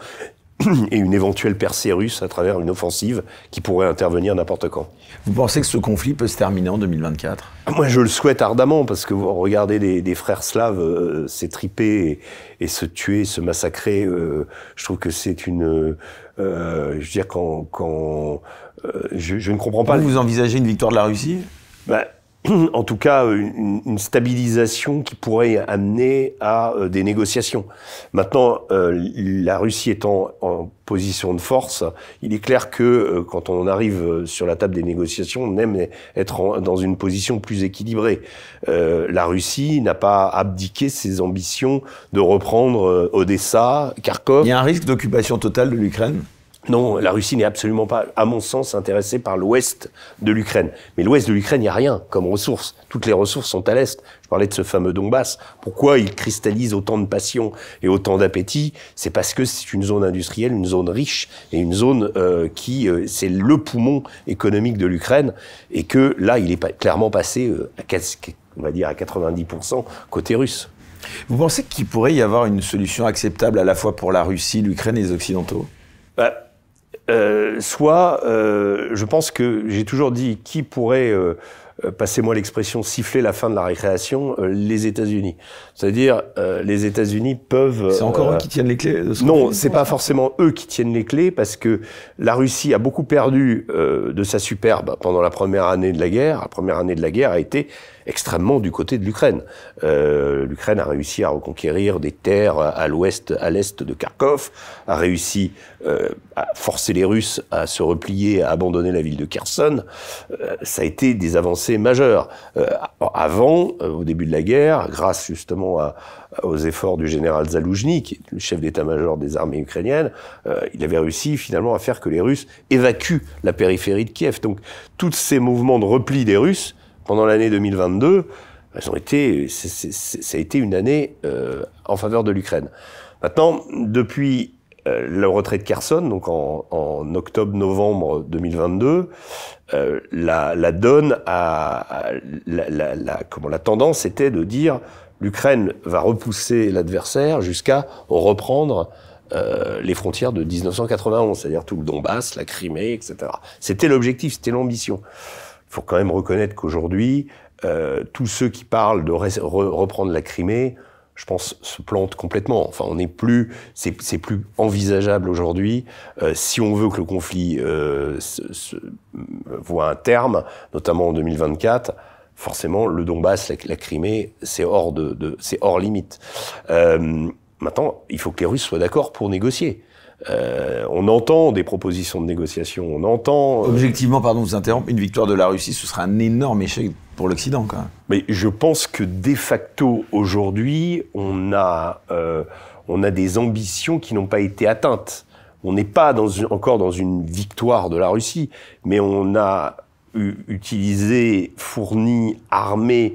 et une éventuelle percée russe à travers une offensive qui pourrait intervenir n'importe quand. Vous pensez que ce conflit peut se terminer en 2024 ah, Moi, je le souhaite ardemment, parce que vous regardez des frères slaves euh, s'étriper et, se tuer, se massacrer, euh, je trouve que c'est une... Euh, je veux dire, quand... quand euh, je, ne comprends pas... Vous, vous envisagez une victoire de la Russie bah, en tout cas euh, une, stabilisation qui pourrait amener à euh, des négociations. Maintenant, euh, la Russie étant en position de force, il est clair que quand on arrive sur la table des négociations, on aime être dans une position plus équilibrée. la Russie n'a pas abdiqué ses ambitions de reprendre Odessa, Kharkov. Il y a un risque d'occupation totale de l'Ukraine non, la Russie n'est absolument pas, à mon sens, intéressée par l'ouest de l'Ukraine. Mais l'ouest de l'Ukraine, il n'y a rien comme ressources. Toutes les ressources sont à l'est. Je parlais de ce fameux Donbass. Pourquoi il cristallise autant de passion et autant d'appétit C'est parce que c'est une zone industrielle, une zone riche et une zone euh, qui, euh, c'est le poumon économique de l'Ukraine et que là, il est pas, clairement passé euh, à, on va dire à 90% côté russe. Vous pensez qu'il pourrait y avoir une solution acceptable à la fois pour la Russie, l'Ukraine et les Occidentaux bah, euh, soit, euh, je pense que j'ai toujours dit, qui pourrait, passer euh, passez-moi l'expression, siffler la fin de la récréation Les États-Unis. C'est-à-dire, les États-Unis peuvent. C'est encore eux qui tiennent les clés. ce non, c'est pas forcément eux qui tiennent les clés, parce que la Russie a beaucoup perdu de sa superbe pendant la première année de la guerre. La première année de la guerre a été extrêmement du côté de l'Ukraine. Euh, L'Ukraine a réussi à reconquérir des terres à l'ouest, à l'est de Kharkov, a réussi euh, à forcer les Russes à se replier, à abandonner la ville de Kherson. Euh, ça a été des avancées majeures. avant, au début de la guerre, grâce justement aux efforts du général Zaloujny, qui est le chef d'état-major des armées ukrainiennes, il avait réussi finalement à faire que les Russes évacuent la périphérie de Kiev. Donc tous ces mouvements de repli des Russes pendant l'année 2022, elles ont été, ça a été une année euh, en faveur de l'Ukraine. Maintenant, depuis euh, le retrait de Kherson, donc en, en octobre-novembre 2022, euh, la, donne à, comment la tendance était de dire l'Ukraine va repousser l'adversaire jusqu'à reprendre les frontières de 1991, c'est-à-dire tout le Donbass, la Crimée, etc. C'était l'objectif, c'était l'ambition faut quand même reconnaître qu'aujourd'hui, euh, tous ceux qui parlent de reprendre la Crimée, je pense, se plantent complètement. Enfin, on n'est plus, c'est plus envisageable aujourd'hui. Euh, si on veut que le conflit euh, se, voit un terme, notamment en 2024, forcément, le Donbass, la, la Crimée, c'est hors de, de c'est hors limite. maintenant, il faut que les Russes soient d'accord pour négocier. Euh, on entend des propositions de négociation, on entend. Euh, Objectivement, pardon, vous interrompez, une victoire de la Russie, ce sera un énorme échec pour l'Occident, Mais je pense que de facto, aujourd'hui, on a, euh, on a des ambitions qui n'ont pas été atteintes. On n'est pas encore dans une victoire de la Russie, mais on a utilisé, fourni, armé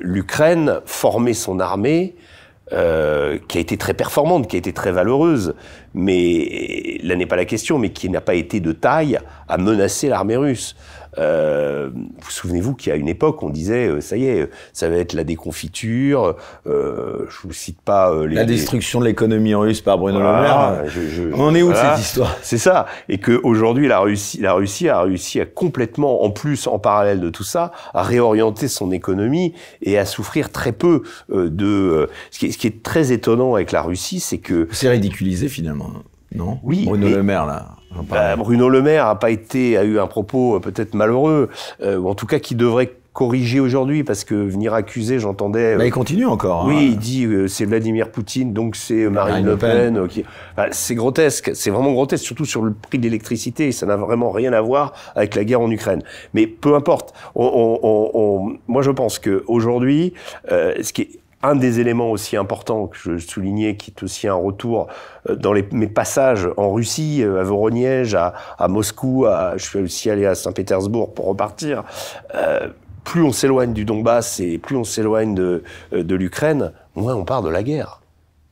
l'Ukraine, formé son armée. Euh, qui a été très performante, qui a été très valeureuse, mais euh, là n'est pas la question, mais qui n'a pas été de taille à menacer l'armée russe. Euh, vous souvenez-vous qu'il a une époque, on disait, euh, ça y est, ça va être la déconfiture, euh, je vous cite pas euh, les... La destruction de l'économie russe par Bruno Le Maire. on en est où de cette histoire C'est ça. Et qu'aujourd'hui, la Russie, la Russie a réussi à complètement, en plus, en parallèle de tout ça, à réorienter son économie et à souffrir très peu de... Ce qui, est, très étonnant avec la Russie, c'est que... C'est ridiculisé finalement, non Oui. Bruno Le Maire, là bah, Bruno Le Maire a pas été a eu un propos euh, peut-être malheureux euh, ou en tout cas qui devrait corriger aujourd'hui parce que venir accuser, j'entendais. mais bah, il euh, continue encore. Oui, hein. il dit c'est Vladimir Poutine, donc c'est Marine, Le Pen. Bah, c'est grotesque, c'est vraiment grotesque, surtout sur le prix de l'électricité. Ça n'a vraiment rien à voir avec la guerre en Ukraine. Mais peu importe. moi, je pense que aujourd'hui, ce qui est un des éléments aussi importants que je soulignais, qui est aussi un retour euh, dans mes passages en Russie, euh, à Voronezh, à, Moscou, je suis aussi allé à Saint-Pétersbourg pour repartir. Euh, plus on s'éloigne du Donbass et plus on s'éloigne de, l'Ukraine, moins on parle de la guerre.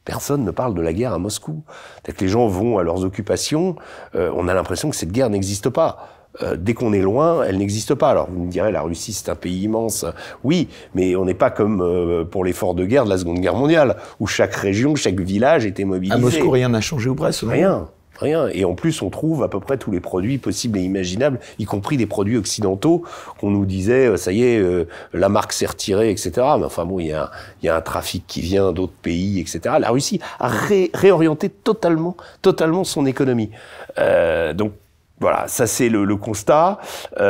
Personne ne parle de la guerre à Moscou. Que les gens vont à leurs occupations, on a l'impression que cette guerre n'existe pas. Euh, dès qu'on est loin, elle n'existe pas. Alors vous me direz, la Russie, c'est un pays immense. Oui, mais on n'est pas comme euh, pour l'effort de guerre de la Seconde Guerre mondiale, où chaque région, chaque village était mobilisé. À Moscou, rien n'a changé au Brest. Rien. Rien. Et en plus, on trouve à peu près tous les produits possibles et imaginables, y compris des produits occidentaux qu'on nous disait, euh, ça y est, la marque s'est retirée, etc. Mais enfin bon, il y, a, un trafic qui vient d'autres pays, etc. La Russie a réorienté totalement, totalement son économie. Euh, donc voilà, ça c'est le, constat, le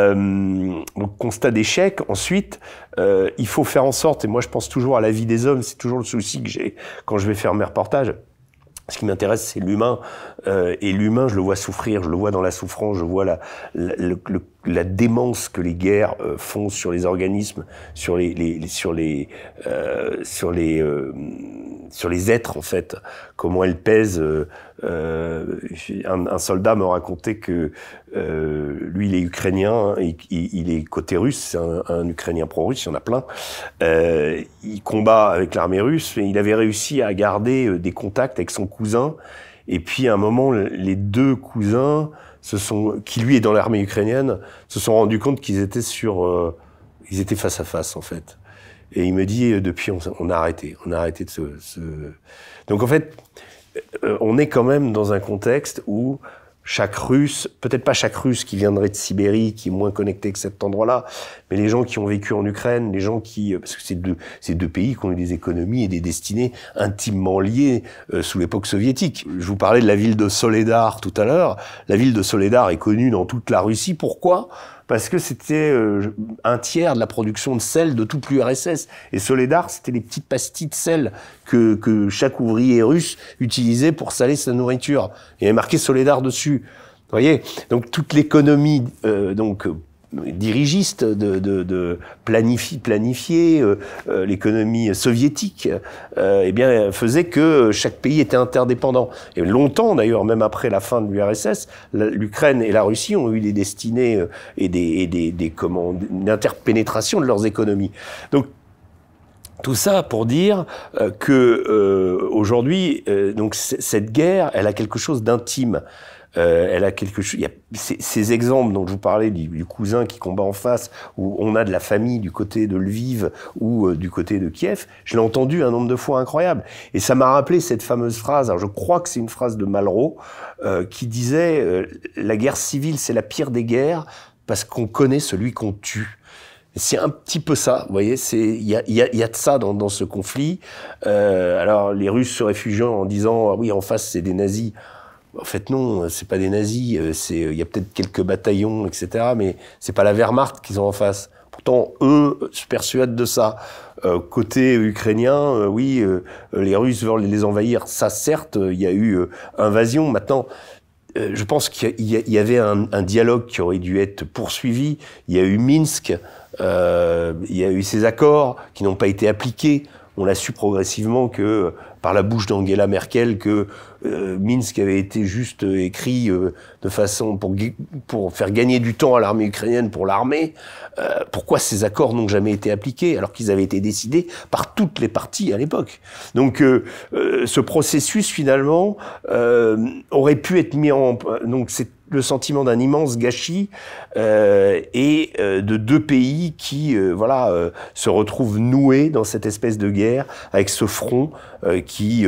euh, constat d'échec. Ensuite, euh, il faut faire en sorte, et moi je pense toujours à la vie des hommes, c'est toujours le souci que j'ai quand je vais faire mes reportages. Ce qui m'intéresse, c'est l'humain, euh, et l'humain, je le vois souffrir, je le vois dans la souffrance, je vois la, démence que les guerres euh, font sur les organismes, sur les, les sur les sur les euh, sur les êtres en fait. Comment elles pèsent. Un, soldat me racontait que lui, il est ukrainien, hein, il, est côté russe, c'est un, un, ukrainien pro-russe, il y en a plein. il combat avec l'armée russe, et il avait réussi à garder des contacts avec son cousin et puis à un moment, les deux cousins se sont, qui lui est dans l'armée ukrainienne, se sont rendus compte qu'ils étaient sur, euh, ils étaient face à face en fait. Et il me dit euh, depuis on, a arrêté, on a arrêté de se... Donc en fait, euh, on est quand même dans un contexte où chaque Russe, peut-être pas chaque Russe qui viendrait de Sibérie, qui est moins connecté que cet endroit-là, mais les gens qui ont vécu en Ukraine, les gens qui, euh, parce que c'est deux, c'est deux pays qui ont eu des économies et des destinées intimement liées euh, sous l'époque soviétique. Je vous parlais de la ville de Soledar tout à l'heure. La ville de Soledar est connue dans toute la Russie. Pourquoi parce que c'était euh, un tiers de la production de sel de tout plus RSS. Et Soledar, c'était les petites pastilles de sel que, que chaque ouvrier russe utilisait pour saler sa nourriture. Il y avait marqué Soledar dessus. Vous voyez, donc toute l'économie euh, donc dirigiste de, planifier, planifier euh, euh, l'économie soviétique, euh, eh bien, faisait que chaque pays était interdépendant. Et longtemps, d'ailleurs, même après la fin de l'URSS, l'Ukraine et la Russie ont eu des destinées et des, et des, une interpénétration de leurs économies. Donc, tout ça pour dire que aujourd'hui, donc cette guerre, elle a quelque chose d'intime. Euh, elle a quelque chose. Il y a ces, exemples dont je vous parlais du, cousin qui combat en face, où on a de la famille du côté de Lviv ou euh, du côté de Kiev. Je l'ai entendu un nombre de fois incroyable, et ça m'a rappelé cette fameuse phrase. Alors je crois que c'est une phrase de Malraux euh, qui disait la guerre civile c'est la pire des guerres parce qu'on connaît celui qu'on tue. C'est un petit peu ça, vous voyez, c'est il y a, de ça dans, dans ce conflit. alors les Russes se réfugiant en disant ah oui en face c'est des nazis. En fait, non, c'est pas des nazis. Euh, c'est, euh, il y a peut-être quelques bataillons, etc. Mais c'est pas la Wehrmacht qu'ils ont en face. Pourtant, eux se persuadent de ça. Euh, côté ukrainien, oui, les Russes veulent les envahir. Ça, certes, il y a eu invasion. Maintenant, je pense qu'il y, avait un, dialogue qui aurait dû être poursuivi. Il y a eu Minsk, il y a eu ces accords qui n'ont pas été appliqués. On l'a su progressivement que, par la bouche d'Angela Merkel, que euh, Minsk avait été juste euh, écrit euh, de façon pour, pour faire gagner du temps à l'armée ukrainienne pour l'armée, pourquoi ces accords n'ont jamais été appliqués alors qu'ils avaient été décidés par toutes les parties à l'époque Donc ce processus finalement aurait pu être mis en... Donc c'est le sentiment d'un immense gâchis et de deux pays qui voilà se retrouvent noués dans cette espèce de guerre avec ce front qui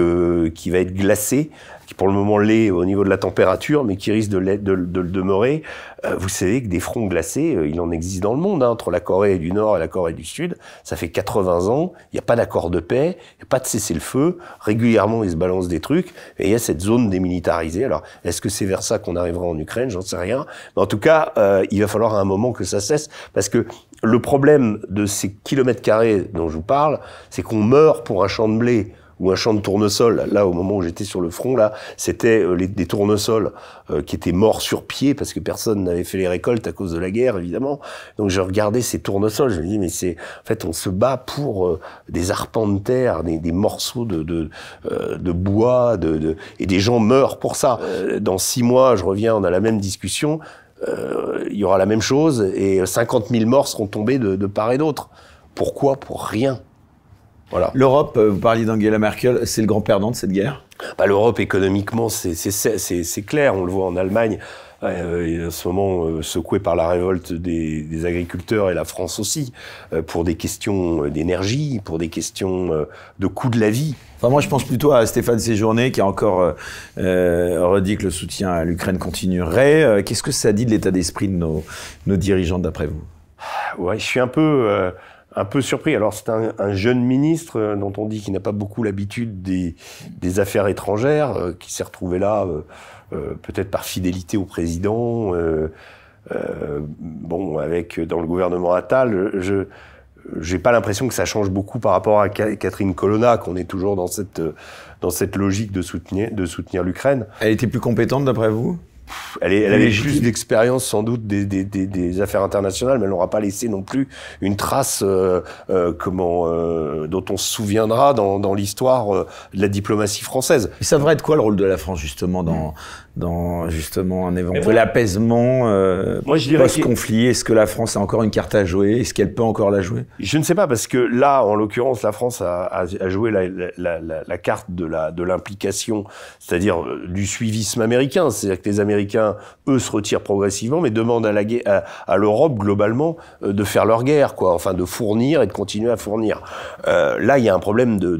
qui va être glacé qui pour le moment l'est au niveau de la température, mais qui risque de, le demeurer. Euh, vous savez que des fronts glacés, euh, il en existe dans le monde, hein, entre la Corée du Nord et la Corée du Sud. Ça fait 80 ans, il n'y a pas d'accord de paix, il n'y a pas de cessez-le-feu. Régulièrement, ils se balancent des trucs, et il y a cette zone démilitarisée. Alors, est-ce que c'est vers ça qu'on arrivera en Ukraine J'en sais rien. Mais en tout cas, euh, il va falloir à un moment que ça cesse, parce que le problème de ces kilomètres carrés dont je vous parle, c'est qu'on meurt pour un champ de blé ou un champ de tournesol. Là, au moment où j'étais sur le front, là, c'était euh, des tournesols euh, qui étaient morts sur pied parce que personne n'avait fait les récoltes à cause de la guerre, évidemment. Donc, je regardais ces tournesols. Je me dis, mais c'est, en fait, on se bat pour euh, des arpents de terre, des, morceaux de, bois, et des gens meurent pour ça. dans six mois, je reviens, on a la même discussion. Il y aura la même chose et 50 000 morts seront tombés de part et d'autre. Pourquoi Pour rien. Voilà. L'Europe, euh, vous parliez d'Angela Merkel, c'est le grand perdant de cette guerre bah, L'Europe, économiquement, c'est clair. On le voit en Allemagne, euh, en ce moment euh, secouée par la révolte des, agriculteurs et la France aussi, euh, pour des questions d'énergie, pour des questions de coût de la vie. Enfin, moi, je pense plutôt à Stéphane Séjourné qui a encore redit que le soutien à l'Ukraine continuerait. Qu'est-ce que ça dit de l'état d'esprit de nos, nos dirigeants, d'après vous Ouais, je suis un peu un peu surpris. Alors, c'est un, jeune ministre euh, dont on dit qu'il n'a pas beaucoup l'habitude des, affaires étrangères, euh, qui s'est retrouvé là, euh, peut-être par fidélité au président, bon, avec dans le gouvernement Attal. Je n'ai pas l'impression que ça change beaucoup par rapport à Catherine Colonna, qu'on est toujours dans cette, dans cette logique de soutenir, de soutenir l'Ukraine. Elle était plus compétente d'après vous elle, avait plus d'expérience sans doute des, affaires internationales, mais elle n'aura pas laissé non plus une trace euh, euh, comment euh, dont on se souviendra dans, l'histoire de la diplomatie française. ça devrait être quoi le rôle de la France justement dans dans justement un éventuel l'apaisement apaisement euh, post-conflit Est-ce que la France a encore une carte à jouer Est-ce qu'elle peut encore la jouer Je ne sais pas, parce que là, en l'occurrence, la France a, joué la, carte de l'implication, c'est-à-dire euh, du suivisme américain. C'est-à-dire que les Américains, eux, se retirent progressivement, mais demandent à l'Europe, à, globalement, euh, de faire leur guerre, quoi. enfin de fournir et de continuer à fournir. là, il y a un problème de,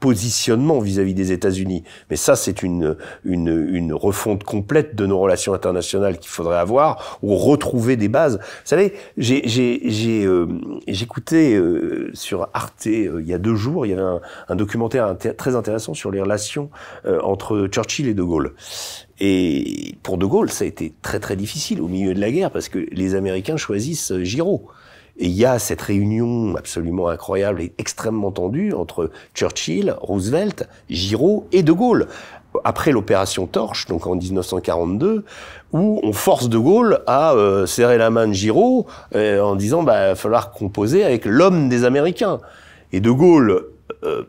positionnement vis-à-vis des États-Unis. Mais ça, c'est une, une, une refonte complète de nos relations internationales qu'il faudrait avoir, ou retrouver des bases. Vous savez, j'ai, j'ai, j'ai euh, j'écoutais euh, sur Arte euh, il y a deux jours, il y avait un, documentaire très intéressant sur les relations euh, entre Churchill et De Gaulle. Et pour De Gaulle, ça a été très très difficile au milieu de la guerre parce que les Américains choisissent Giraud. Et il y a cette réunion absolument incroyable et extrêmement tendue entre Churchill, Roosevelt, Giraud et De Gaulle après l'opération Torche, donc en 1942, où on force De Gaulle à euh, serrer la main de Giraud euh, en disant bah, il va falloir composer avec l'homme des Américains. Et De Gaulle euh,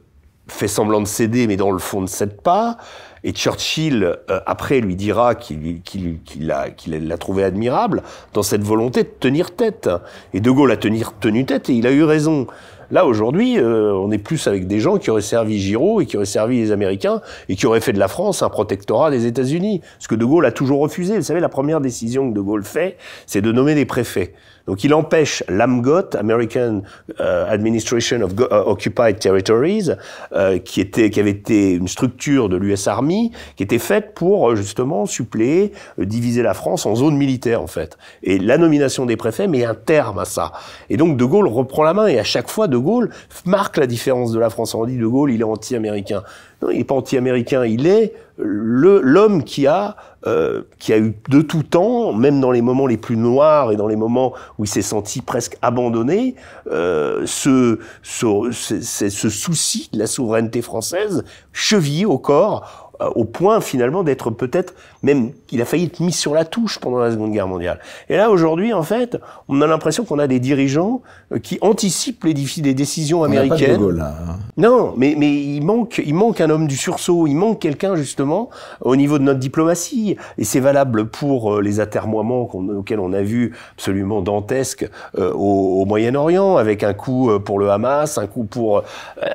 fait semblant de céder, mais dans le fond ne cède pas. Et Churchill, après, lui dira qu'il l'a trouvé admirable dans cette volonté de tenir tête. Et De Gaulle a tenir, tenu tête et il a eu raison. Là, aujourd'hui, euh, on est plus avec des gens qui auraient servi Giraud et qui auraient servi les Américains et qui auraient fait de la France un protectorat des États-Unis. Ce que De Gaulle a toujours refusé. Vous savez, la première décision que De Gaulle fait, c'est de nommer des préfets. Donc il empêche l'AMGOT, American euh, Administration of euh, Occupied Territories, euh, qui, était, qui avait été une structure de l'US Army, qui était faite pour justement suppléer, diviser la France en zones militaire en fait. Et la nomination des préfets met un terme à ça. Et donc De Gaulle reprend la main et à chaque fois De Gaulle marque la différence de la France. On dit De Gaulle, il est anti-américain il n'est pas anti-américain, il est l'homme qui a euh, qui a eu de tout temps, même dans les moments les plus noirs et dans les moments où il s'est senti presque abandonné, euh, ce, ce, souci de la souveraineté française chevillé au corps euh, au point finalement d'être peut-être même, il a failli être mis sur la touche pendant la Seconde Guerre mondiale. Et là aujourd'hui, en fait, on a l'impression qu'on a des dirigeants euh, qui anticipent les, décisions américaines. Hein. Non, mais mais il manque il manque un homme du sursaut, il manque quelqu'un justement au niveau de notre diplomatie. Et c'est valable pour euh, les atermoiements auxquels on a vu absolument dantesques au, Moyen-Orient, avec un coup pour le Hamas, un coup pour.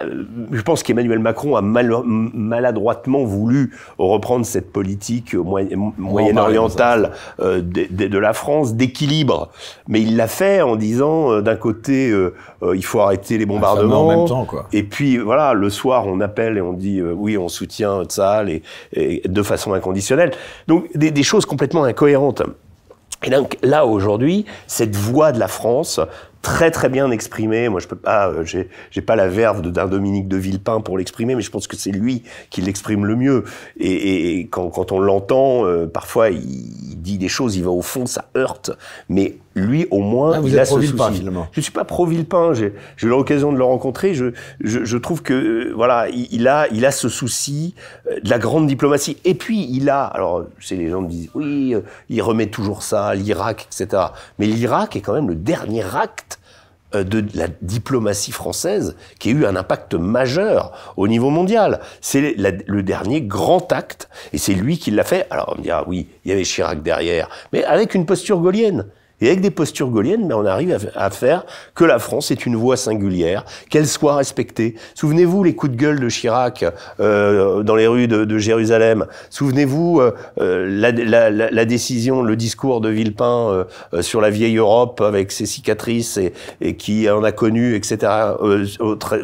je pense qu'Emmanuel Macron a maladroitement voulu reprendre cette politique moyen-orientale euh, de, la France d'équilibre. Mais il l'a fait en disant, euh, d'un côté, euh, il faut arrêter les bombardements. Et puis, voilà, le soir, on appelle et on dit, oui, on soutient ça et, de façon inconditionnelle. Donc, des, des choses complètement incohérentes. Et donc là, aujourd'hui, cette voix de la France très très bien exprimé. Moi, je peux pas, euh, j'ai pas la verve d'un Dominique de Villepin pour l'exprimer, mais je pense que c'est lui qui l'exprime le mieux. Et, et, quand, quand, on l'entend, euh, parfois il, dit des choses, il va au fond, ça heurte. Mais lui, au moins, ah, vous il a ce souci. Finalement. Je suis pas pro Villepin. J'ai eu l'occasion de le rencontrer. Je, je, je trouve que voilà, il, a il a ce souci euh, de la grande diplomatie. Et puis il a, alors c'est les gens me disent oui, euh, il remet toujours ça, l'Irak, etc. Mais l'Irak est quand même le dernier acte euh, de la diplomatie française qui a eu un impact majeur au niveau mondial. C'est le dernier grand acte et c'est lui qui l'a fait. Alors on me dira oui, il y avait Chirac derrière, mais avec une posture gaulienne. Et avec des postures gauliennes, mais on arrive à faire que la France est une voix singulière, qu'elle soit respectée. Souvenez-vous les coups de gueule de Chirac euh, dans les rues de, de Jérusalem. Souvenez-vous euh, euh, la, la, la, décision, le discours de Villepin sur la vieille Europe avec ses cicatrices et, qui en a connu, etc.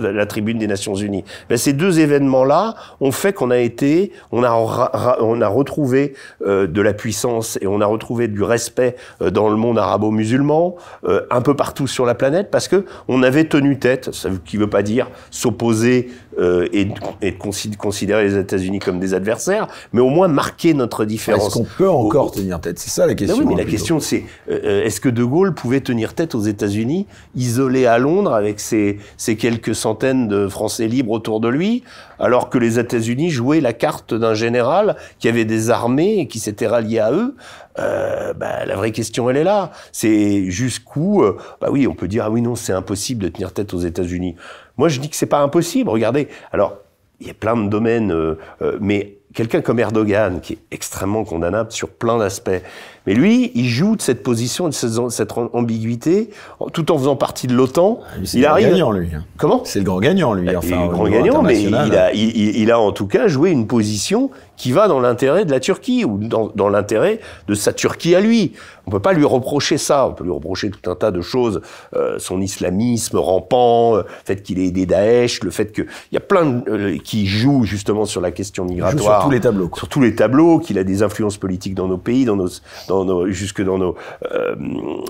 la tribune des Nations Unies. Ben, ces deux événements-là ont fait qu'on a été, on a, on a retrouvé de la puissance et on a retrouvé du respect dans le monde arabo musulmans euh, un peu partout sur la planète, parce que on avait tenu tête, ce qui ne veut pas dire s'opposer euh, et, et, considérer les États-Unis comme des adversaires, mais au moins marquer notre différence. Est-ce qu'on peut encore tenir tête C'est ça la ah question. mais la question c'est euh, est-ce que De Gaulle pouvait tenir tête aux États-Unis, isolé à Londres avec ses, ses quelques centaines de Français libres autour de lui, alors que les États-Unis jouaient la carte d'un général qui avait des armées et qui s'était rallié à eux. Euh, bah, la vraie question, elle est là. C'est jusqu'où, euh, bah oui, on peut dire, ah oui, non, c'est impossible de tenir tête aux États-Unis. Moi, je dis que c'est pas impossible. Regardez. Alors, il y a plein de domaines, euh, mais quelqu'un comme Erdogan, qui est extrêmement condamnable sur plein d'aspects, mais lui, il joue de cette position, de cette ambiguïté, tout en faisant partie de l'OTAN. Ah, il arrive. C'est le grand gagnant, lui. Comment bah, C'est le grand gagnant, lui. il le grand gagnant, mais il a en tout cas joué une position qui va dans l'intérêt de la Turquie ou dans, dans l'intérêt de sa Turquie à lui. On peut pas lui reprocher ça. On peut lui reprocher tout un tas de choses, euh, son islamisme rampant, euh, le fait qu'il ait aidé Daesh, le fait que il y a plein de, euh, qui jouent justement sur la question migratoire. Sur tous les tableaux. Sur tous les tableaux, qu'il a des influences politiques dans nos pays, dans nos, dans nos, jusque dans nos,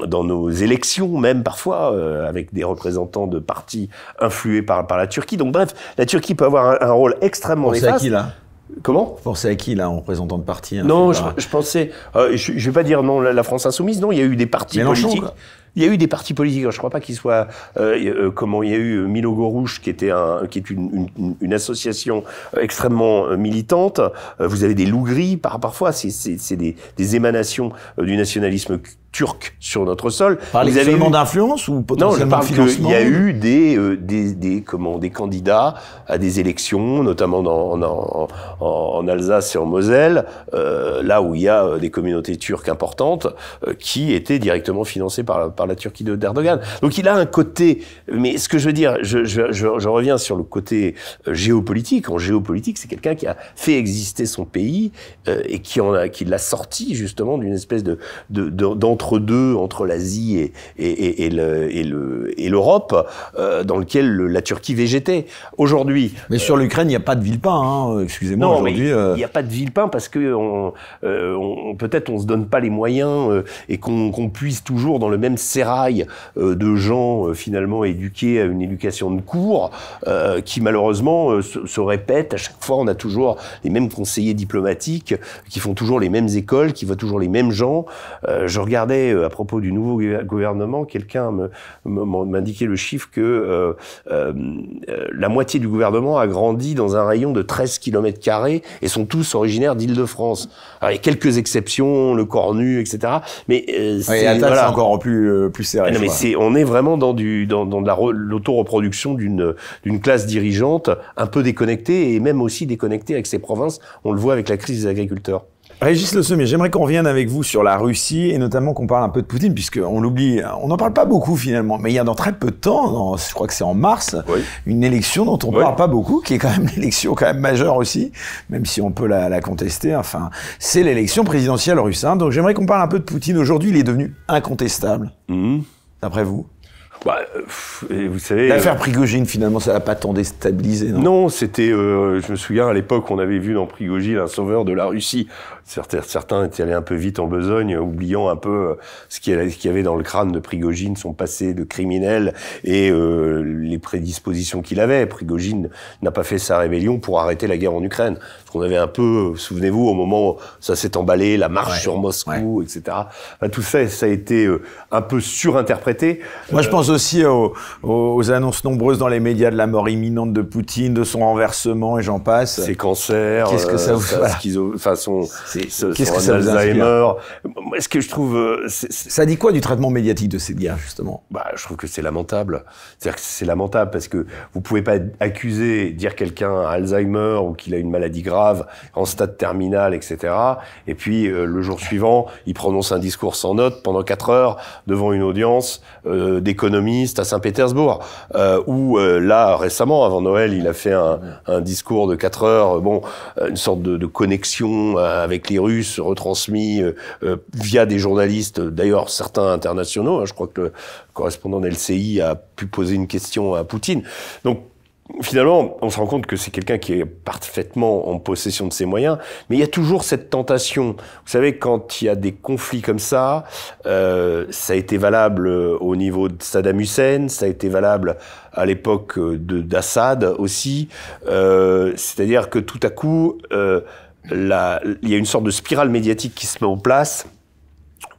dans nos élections même parfois, avec des représentants de partis influés par, par la Turquie. Donc bref, la Turquie peut avoir un, rôle extrêmement néfaste. qui Comment Vous pensez à qui, là, en représentant de parti hein, Non, je, pensais. Euh, je ne vais pas dire non, la, France Insoumise, non, il y a eu des partis politiques. Il y a eu des partis politiques. je ne crois pas qu'il soit. Euh, euh, comment il y a eu Milo Gorouche, qui était un, qui est une, association extrêmement militante. vous avez des loups gris. Par, parfois, c'est des, des, émanations du nationalisme Turc sur notre sol. par les éléments d'influence ou potentiellement Non, je parle y a eu des, euh, des, des, comment, des candidats à des élections, notamment dans, en, en, en, Alsace et en Moselle, euh, là où il y a euh, des communautés turques importantes, euh, qui étaient directement financées par, par la Turquie d'Erdogan. Donc il a un côté, mais ce que je veux dire, je, je, je, reviens sur le côté géopolitique. En géopolitique, c'est quelqu'un qui a fait exister son pays et qui en a, qui l'a sorti justement d'une espèce de, de, de deux entre l'Asie et, l'Europe, euh, dans lequel la Turquie végétait. Aujourd'hui. Mais sur l'Ukraine, il n'y a pas de Villepin, hein, excusez-moi. Non, mais euh. il n'y a pas de Villepin parce que euh, on, peut-être on se donne pas les moyens et qu'on puisse puise toujours dans le même sérail de gens finalement éduqués à une éducation de cours qui malheureusement se, répètent. répète à chaque fois. On a toujours les mêmes conseillers diplomatiques qui font toujours les mêmes écoles, qui voient toujours les mêmes gens. je regardais euh, à propos du nouveau gouvernement, quelqu'un m'indiquait le chiffre que euh, euh, la moitié du gouvernement a grandi dans un rayon de 13 km carrés et sont tous originaires d'Île-de-France. Il y a quelques exceptions, le Cornu, etc. Mais c'est encore plus sérieux. on est vraiment dans du dans, l'autoreproduction d'une d'une classe dirigeante un peu déconnectée et même aussi déconnectée avec ses provinces. On le voit avec la crise des agriculteurs. Régis Le Sommier, j'aimerais qu'on revienne avec vous sur la Russie et notamment qu'on parle un peu de Poutine, puisqu'on l'oublie, on n'en parle pas beaucoup finalement, mais il y a dans très peu de temps, je crois que c'est en mars, une élection dont on ne parle pas beaucoup, qui est quand même l'élection quand même majeure aussi, même si on peut la, contester, enfin, c'est l'élection présidentielle russe. Hein. donc j'aimerais qu'on parle un peu de Poutine. Aujourd'hui, il est devenu incontestable, mmh. d'après vous bah, vous savez. L'affaire euh, Prigogine, finalement, ça n'a pas tant déstabilisé, non Non, c'était. Euh, je me souviens, à l'époque, on avait vu dans Prigogine un sauveur de la Russie Certains étaient allés un peu vite en besogne, oubliant un peu euh, ce qu'il y avait dans le crâne de Prigogine, son passé de criminel et euh, les prédispositions qu'il avait. Prigogine n'a pas fait sa rébellion pour arrêter la guerre en Ukraine. Parce qu'on avait un peu, euh, souvenez-vous, au moment où ça s'est emballé, la marche sur Moscou, etc. tout ça, ça a été un peu surinterprété. Moi, je pense aussi aux, annonces nombreuses dans les médias de la mort imminente de Poutine, de son renversement et j'en passe. Ses cancers. Qu'est-ce que ça vous fait Enfin, Qu'est-ce que ça vous Alzheimer. Ce que je trouve, euh, ça dit quoi du traitement médiatique de ces gars justement Bah, je trouve que c'est lamentable. C'est-à-dire que c'est lamentable parce que vous pouvez pas accuser, dire quelqu'un a Alzheimer ou qu'il a une maladie grave en stade terminal, etc. Et puis euh, le jour suivant, il prononce un discours sans note pendant quatre heures devant une audience euh, d'économistes à Saint-Pétersbourg. Ou où là récemment, avant Noël, il a fait un, discours de quatre heures. Bon, une sorte de, de connexion avec les Russes, retransmis euh, euh, via des journalistes, d'ailleurs certains internationaux. Hein. je crois que le correspondant de LCI a pu poser une question à Poutine. Donc finalement, on se rend compte que c'est quelqu'un qui est parfaitement en possession de ses moyens, mais il y a toujours cette tentation. Vous savez, quand il y a des conflits comme ça, euh, ça a été valable au niveau de Saddam Hussein, ça a été valable à l'époque d'Assad aussi, c'est-à-dire que tout à coup... Euh, il y a une sorte de spirale médiatique qui se met en place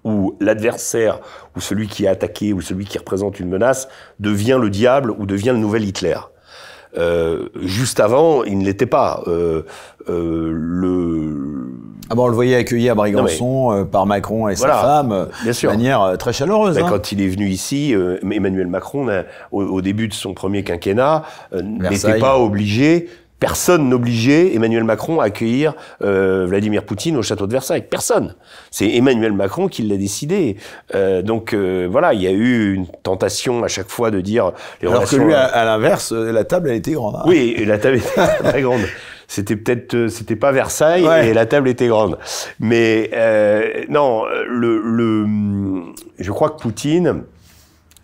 où l'adversaire, ou celui qui est attaqué, ou celui qui représente une menace, devient le diable ou devient le nouvel Hitler. Euh, juste avant, il ne l'était pas. Euh, euh, le... Ah on le voyait accueilli à Brégançon euh, par Macron et sa femme, euh, de manière très chaleureuse. Ben, hein. Quand il est venu ici, Emmanuel Macron, ben, au, début de son premier quinquennat, n'était pas obligé Personne n'obligeait Emmanuel Macron à accueillir euh, Vladimir Poutine au château de Versailles. Personne. C'est Emmanuel Macron qui l'a décidé. Euh, donc euh, voilà, il y a eu une tentation à chaque fois de dire Alors que lui, à, l'inverse, la table elle était grande. Hein. Oui, la table était très grande. C'était peut-être, c'était pas Versailles, et la table était grande. Mais non, le, je crois que Poutine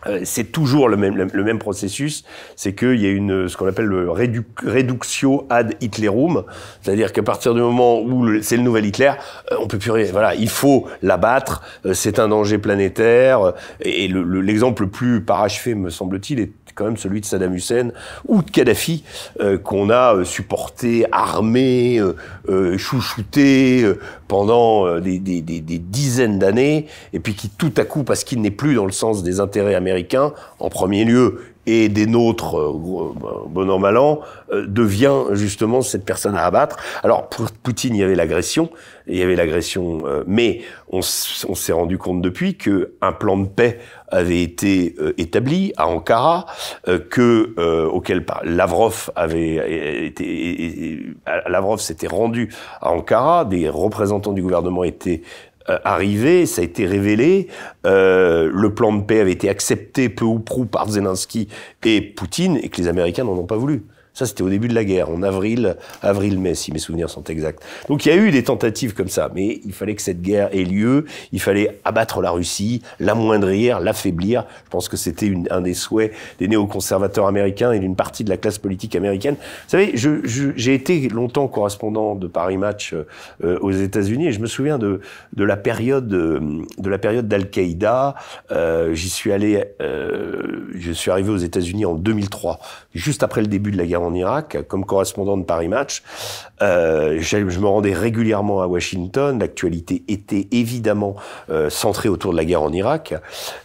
euh, c'est toujours le même, le même processus, c'est qu'il y a une, ce qu'on appelle le reductio ad Hitlerum, c'est-à-dire qu'à partir du moment où c'est le nouvel Hitler, euh, on peut plus Voilà, il faut l'abattre, euh, c'est un danger planétaire, et l'exemple le plus parachevé, me semble-t-il, est quand même celui de Saddam Hussein ou de Kadhafi euh, qu'on a euh, supporté, armé, euh, chouchouté pendant des dizaines d'années, et puis qui tout à coup, parce qu'il n'est plus dans le sens des intérêts américains, en premier lieu, et des nôtres, euh, euh, bon an, mal an, euh, devient justement cette personne à abattre. Alors pour Poutine, il y avait l'agression, il y avait l'agression, mais on, s'est rendu compte depuis que un plan de paix avait été établi à Ankara, que auquel Lavrov avait été, Lavrov s'était rendu à Ankara, des représentants du gouvernement étaient euh, arrivé, ça a été révélé, euh, le plan de paix avait été accepté peu ou prou par Zelensky et Poutine, et que les Américains n'en ont pas voulu. Ça, c'était au début de la guerre, en avril, avril-mai, si mes souvenirs sont exacts. Donc il y a eu des tentatives comme ça, mais il fallait que cette guerre ait lieu, il fallait abattre la Russie, l'amoindrir, l'affaiblir. Je pense que c'était un des souhaits des néoconservateurs américains et d'une partie de la classe politique américaine. Vous savez, j'ai été longtemps correspondant de Paris Match euh, aux États-Unis et je me souviens de, de la période euh, de la période d'Al-Qaïda. Euh, j'y suis allé, je suis arrivé aux États-Unis en 2003, juste après le début de la guerre en Irak, comme correspondant de Paris Match, euh, je, me rendais régulièrement à Washington. L'actualité était évidemment euh, centrée autour de la guerre en Irak,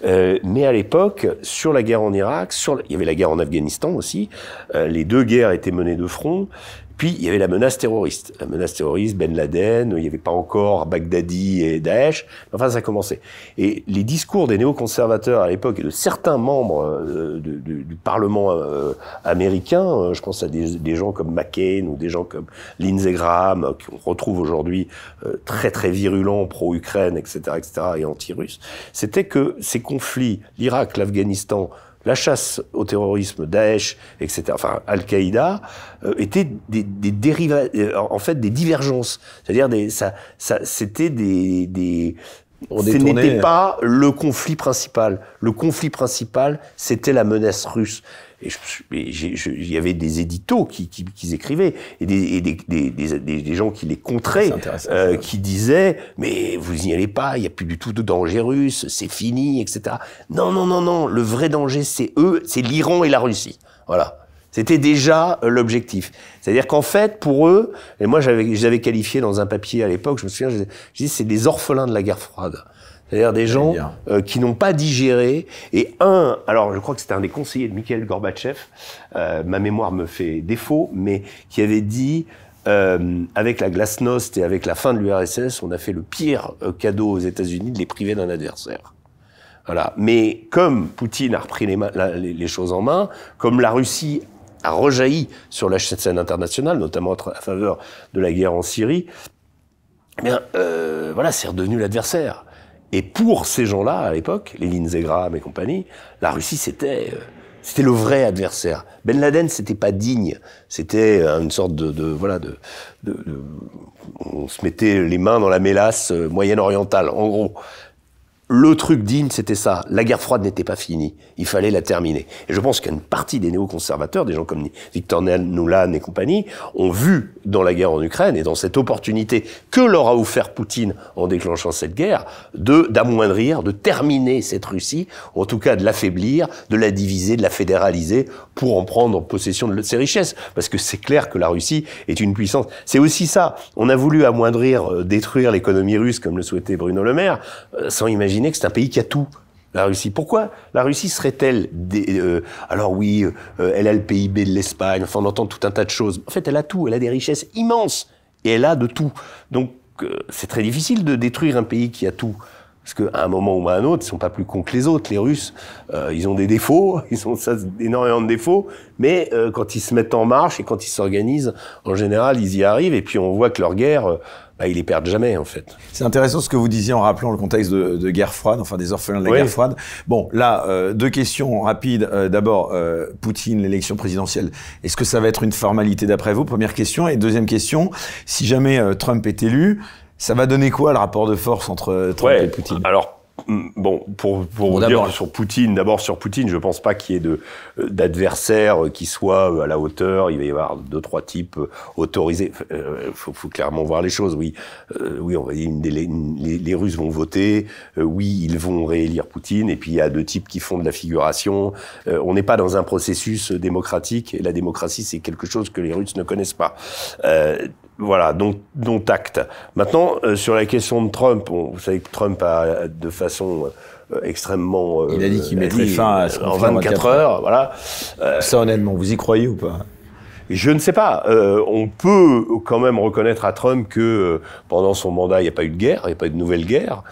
euh, mais à l'époque, sur la guerre en Irak, sur, il y avait la guerre en Afghanistan aussi. les deux guerres étaient menées de front. Puis il y avait la menace terroriste. La menace terroriste, Ben Laden, il n'y avait pas encore Baghdadi et Daesh. Enfin, ça commençait. Et les discours des néoconservateurs à l'époque et de certains membres euh, du, Parlement euh, américain, euh, je pense à des, gens comme McCain ou des gens comme Lindsey Graham, qu'on retrouve aujourd'hui très très virulents, pro-Ukraine, etc., etc., et anti-russe, c'était que ces conflits, l'Irak, l'Afghanistan, la chasse au terrorisme, Daesh, etc., enfin Al-Qaïda, euh, était des, des euh, en fait des divergences. C'est-à-dire des, ça, ça, c'était des, des ce n'était pas le conflit principal. Le conflit principal, c'était la menace russe. Et il y avait des éditos qui, écrivaient et des, gens qui les contraient, euh, qui disaient mais vous n'y allez pas, il n'y a plus du tout de danger russe, c'est fini, etc. Non, non, non, non. Le vrai danger, c'est eux, c'est l'Iran et la Russie. Voilà. C'était déjà l'objectif. C'est-à-dire qu'en fait, pour eux, et moi j'avais, je dans un papier à l'époque, je me souviens, je, c'est des orphelins de la guerre froide. C'est-à-dire des gens euh, qui n'ont pas digéré. Et un, alors je crois que c'était un des conseillers de Mikhail Gorbatchev, euh, ma mémoire me fait défaut, mais qui avait dit, euh, avec la glasnost et avec la fin de l'URSS, on a fait le pire cadeau aux États-Unis de les priver d'un adversaire. Voilà. Mais comme Poutine a repris les, choses en main, comme la Russie a rejailli sur la scène internationale, notamment à faveur de la guerre en Syrie, eh bien, voilà, c'est redevenu l'adversaire. Et pour ces gens-là, à l'époque, les Linzegram et compagnie, la Russie, c'était euh, c'était le vrai adversaire. Ben Laden, c'était pas digne. C'était euh, une sorte de, voilà de, on se mettait les mains dans la mélasse euh, moyenne orientale, en gros le truc digne, c'était ça. La guerre froide n'était pas finie. Il fallait la terminer. Et je pense qu'une partie des néoconservateurs, des gens comme Victor Nuland et compagnie, ont vu dans la guerre en Ukraine et dans cette opportunité que leur a offert Poutine en déclenchant cette guerre, de d'amoindrir, de terminer cette Russie, ou en tout cas de l'affaiblir, de la diviser, de la fédéraliser pour en prendre possession de ses richesses. Parce que c'est clair que la Russie est une puissance. C'est aussi ça. On a voulu amoindrir, euh, détruire l'économie russe comme le souhaitait Bruno Le Maire, euh, sans imaginer imaginer que c'est un pays qui a tout la Russie. Pourquoi la Russie serait-elle des, euh, alors oui, euh, elle a le PIB de l'Espagne, enfin on entend tout un tas de choses. En fait, elle a tout, elle a des richesses immenses et elle a de tout. Donc euh, c'est très difficile de détruire un pays qui a tout. Parce qu'à un moment ou à un autre, ils sont pas plus cons que les autres. Les Russes, ils ont des défauts, ils ont énormément de défauts, mais quand ils se mettent en marche et quand ils s'organisent, en général, ils y arrivent. Et puis on voit que leur guerre, bah, ils les perdent jamais en fait. C'est intéressant ce que vous disiez en rappelant le contexte de, de guerre froide, enfin des orphelins de la guerre froide. Bon, là, euh, deux questions rapides. Euh, d'abord, euh, Poutine, l'élection présidentielle, est-ce que ça va être une formalité d'après vous Première question. Et deuxième question, si jamais Trump est élu, ça va donner quoi le rapport de force entre Trump et Poutine Alors, Mm, bon, pour, pour dire sur Poutine, d'abord sur Poutine, je pense pas qu'il y ait euh, d'adversaires euh, qui soient euh, à la hauteur. Il va y avoir deux, trois types autorisés. Il faut, clairement voir les choses. Oui, oui, on va les, Russes vont voter. oui, ils vont réélire Poutine. Et puis il y a deux types qui font de la figuration. on n'est pas dans un processus démocratique. Et la démocratie, c'est quelque chose que les Russes ne connaissent pas. Voilà, donc, donc acte. Maintenant, euh, sur la question de Trump, vous savez que Trump a, de façon euh, extrêmement... Euh, il a dit qu'il mettrait fin à ce En 24 heures, voilà. Ça, honnêtement, vous y croyez ou pas je ne sais pas. on peut quand même reconnaître à Trump que pendant son mandat, il n'y a pas eu de guerre, il n'y a pas eu de nouvelle guerre,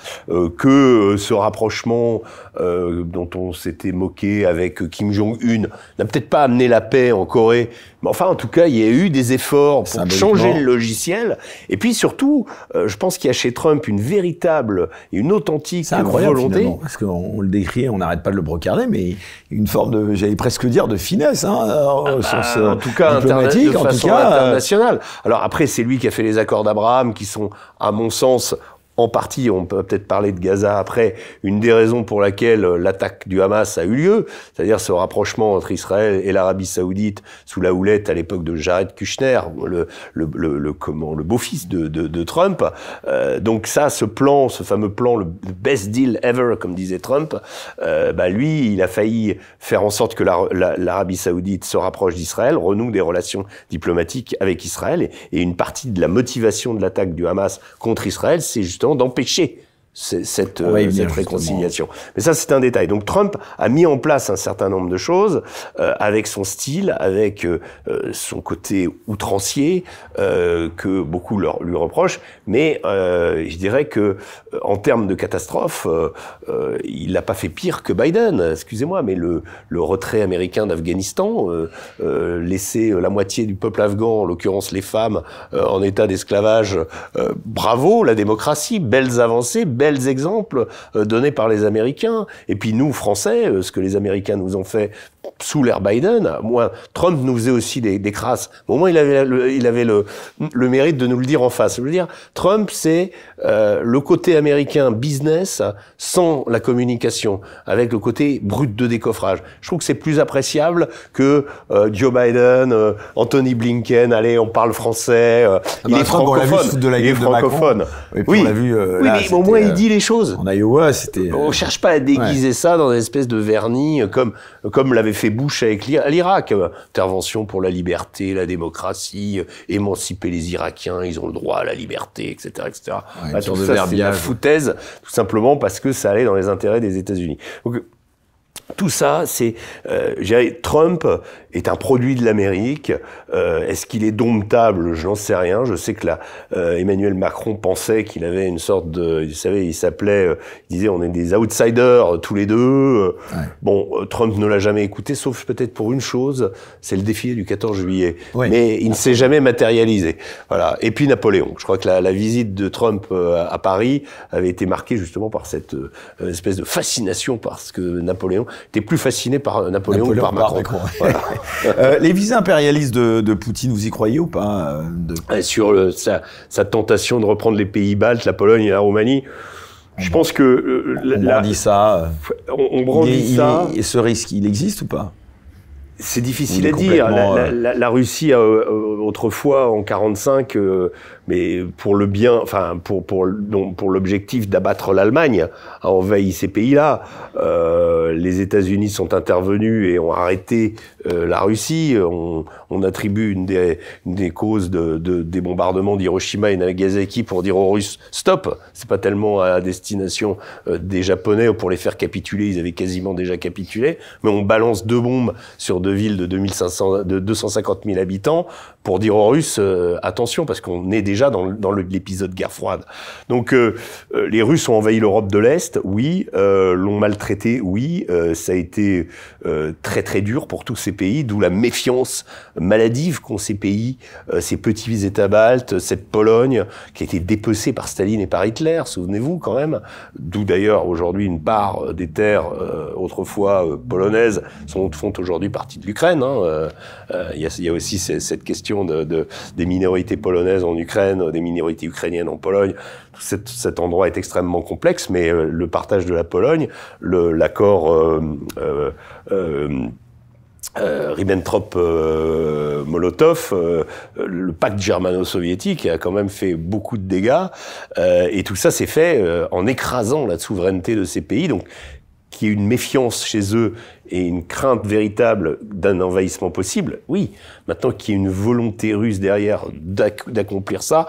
que ce rapprochement dont on s'était moqué avec Kim Jong-un n'a peut-être pas amené la paix en Corée, mais enfin, en tout cas, il y a eu des efforts pour changer le logiciel. Et puis surtout, euh, je pense qu'il y a chez Trump une véritable, et une authentique volonté. parce qu'on le décrit, on n'arrête pas de le brocarder, mais une forme de, j'allais presque dire, de finesse, hein, euh, ah bah, en tout cas, diplomatique, en tout cas euh, internationale. Alors après, c'est lui qui a fait les accords d'Abraham, qui sont, à mon sens, en partie, on peut peut-être parler de Gaza après, une des raisons pour laquelle euh, l'attaque du Hamas a eu lieu, c'est-à-dire ce rapprochement entre Israël et l'Arabie saoudite sous la houlette à l'époque de Jared Kushner, le, comment, le beau-fils de, Trump. Euh, donc ça, ce plan, ce fameux plan, le best deal ever, comme disait Trump, euh, bah, lui, il a failli faire en sorte que l'Arabie saoudite se rapproche d'Israël, renoue des relations diplomatiques avec Israël, et une partie de la motivation de l'attaque du Hamas contre Israël, c'est justement d'empêcher cette, euh, cette réconciliation. Mais ça, c'est un détail. Donc Trump a mis en place un certain nombre de choses euh, avec son style, avec euh, son côté outrancier que beaucoup leur, lui reprochent. Mais je dirais que en termes de catastrophe, il n'a pas fait pire que Biden. Excusez-moi, mais le, retrait américain d'Afghanistan, laisser la moitié du peuple afghan, en l'occurrence les femmes, en état d'esclavage, bravo la démocratie, belles avancées exemples euh, donnés par les Américains. Et puis nous, Français, euh, ce que les Américains nous ont fait sous l'ère Biden, moi, Trump nous faisait aussi des, des crasses. Au moins, il avait, le, il avait le, le, mérite de nous le dire en face. Je veux dire, Trump, c'est euh, le côté américain business sans la communication, avec le côté brut de décoffrage. Je trouve que c'est plus appréciable que euh, Joe Biden, euh, Anthony Blinken. Allez, on parle français. il est francophone. de la guerre francophone. oui, on a vu, euh, mais au moins, il dit les choses. En Iowa, c'était. On euh, cherche pas à déguiser ça dans une espèce de vernis comme comme l'avait fait bouche avec l'Irak. Intervention pour la liberté, la démocratie, euh, émanciper les Irakiens, ils ont le droit à la liberté, etc. etc. Bah, tout c'est la foutaise, tout simplement parce que ça allait dans les intérêts des États-Unis tout ça, c'est, euh, Trump est un produit de l'Amérique. Euh, est-ce qu'il est domptable Je n'en sais rien. Je sais que là, euh, Emmanuel Macron pensait qu'il avait une sorte de, vous savez, il s'appelait, il disait, on est des outsiders tous les deux. Bon, Trump ne l'a jamais écouté, sauf peut-être pour une chose, c'est le défilé du 14 juillet. Mais il ne s'est jamais matérialisé. Voilà. Et puis Napoléon. Je crois que la visite de Trump à Paris avait été marquée justement par cette espèce de fascination parce que Napoléon es plus fasciné par euh, Napoléon, que par Macron. Euh, euh, les visées impérialistes de, Poutine, vous y croyez ou pas ah, Sur sa, tentation de reprendre les pays baltes, la Pologne et la Roumanie. Je pense que on dit ça. On, on brandit ça. et ce risque, il existe ou pas c'est difficile à dire. La, Russie autrefois, en 1945 mais pour le bien, enfin pour pour l'objectif d'abattre l'Allemagne, a veille ces pays-là. Euh, les États-Unis sont intervenus et ont arrêté euh, la Russie. On, attribue une des, causes de, des bombardements d'Hiroshima et Nagasaki pour dire aux Russes stop. C'est pas tellement à la destination euh, des Japonais pour les faire capituler. Ils avaient quasiment déjà capitulé, mais on balance deux bombes sur deux villes de 2500, de 250 000 habitants pour dire aux Russes attention parce qu'on est déjà dans, l'épisode guerre froide. Donc euh, euh, les Russes ont envahi l'Europe de l'Est, oui, euh, l'ont maltraité, oui, ça a été très très dur pour tous ces pays, d'où la méfiance maladive qu'ont ces pays, ces petits États baltes, cette Pologne qui a été dépecée par Staline et par Hitler, souvenez-vous quand même, d'où d'ailleurs aujourd'hui une part des terres autrefois polonaises sont, font aujourd'hui partie de l'Ukraine. Hein, il y, a, aussi cette question de, des minorités polonaises en Ukraine euh, des minorités ukrainiennes en Pologne. cet, endroit est extrêmement complexe, mais euh, le partage de la Pologne, l'accord euh, Ribbentrop-Molotov, le pacte germano-soviétique a quand même fait beaucoup de dégâts, et tout ça s'est fait en écrasant la souveraineté de ces pays. Donc qu'il y ait une méfiance chez eux et une crainte véritable d'un envahissement possible, oui. Maintenant qu'il y ait une volonté russe derrière d'accomplir ça,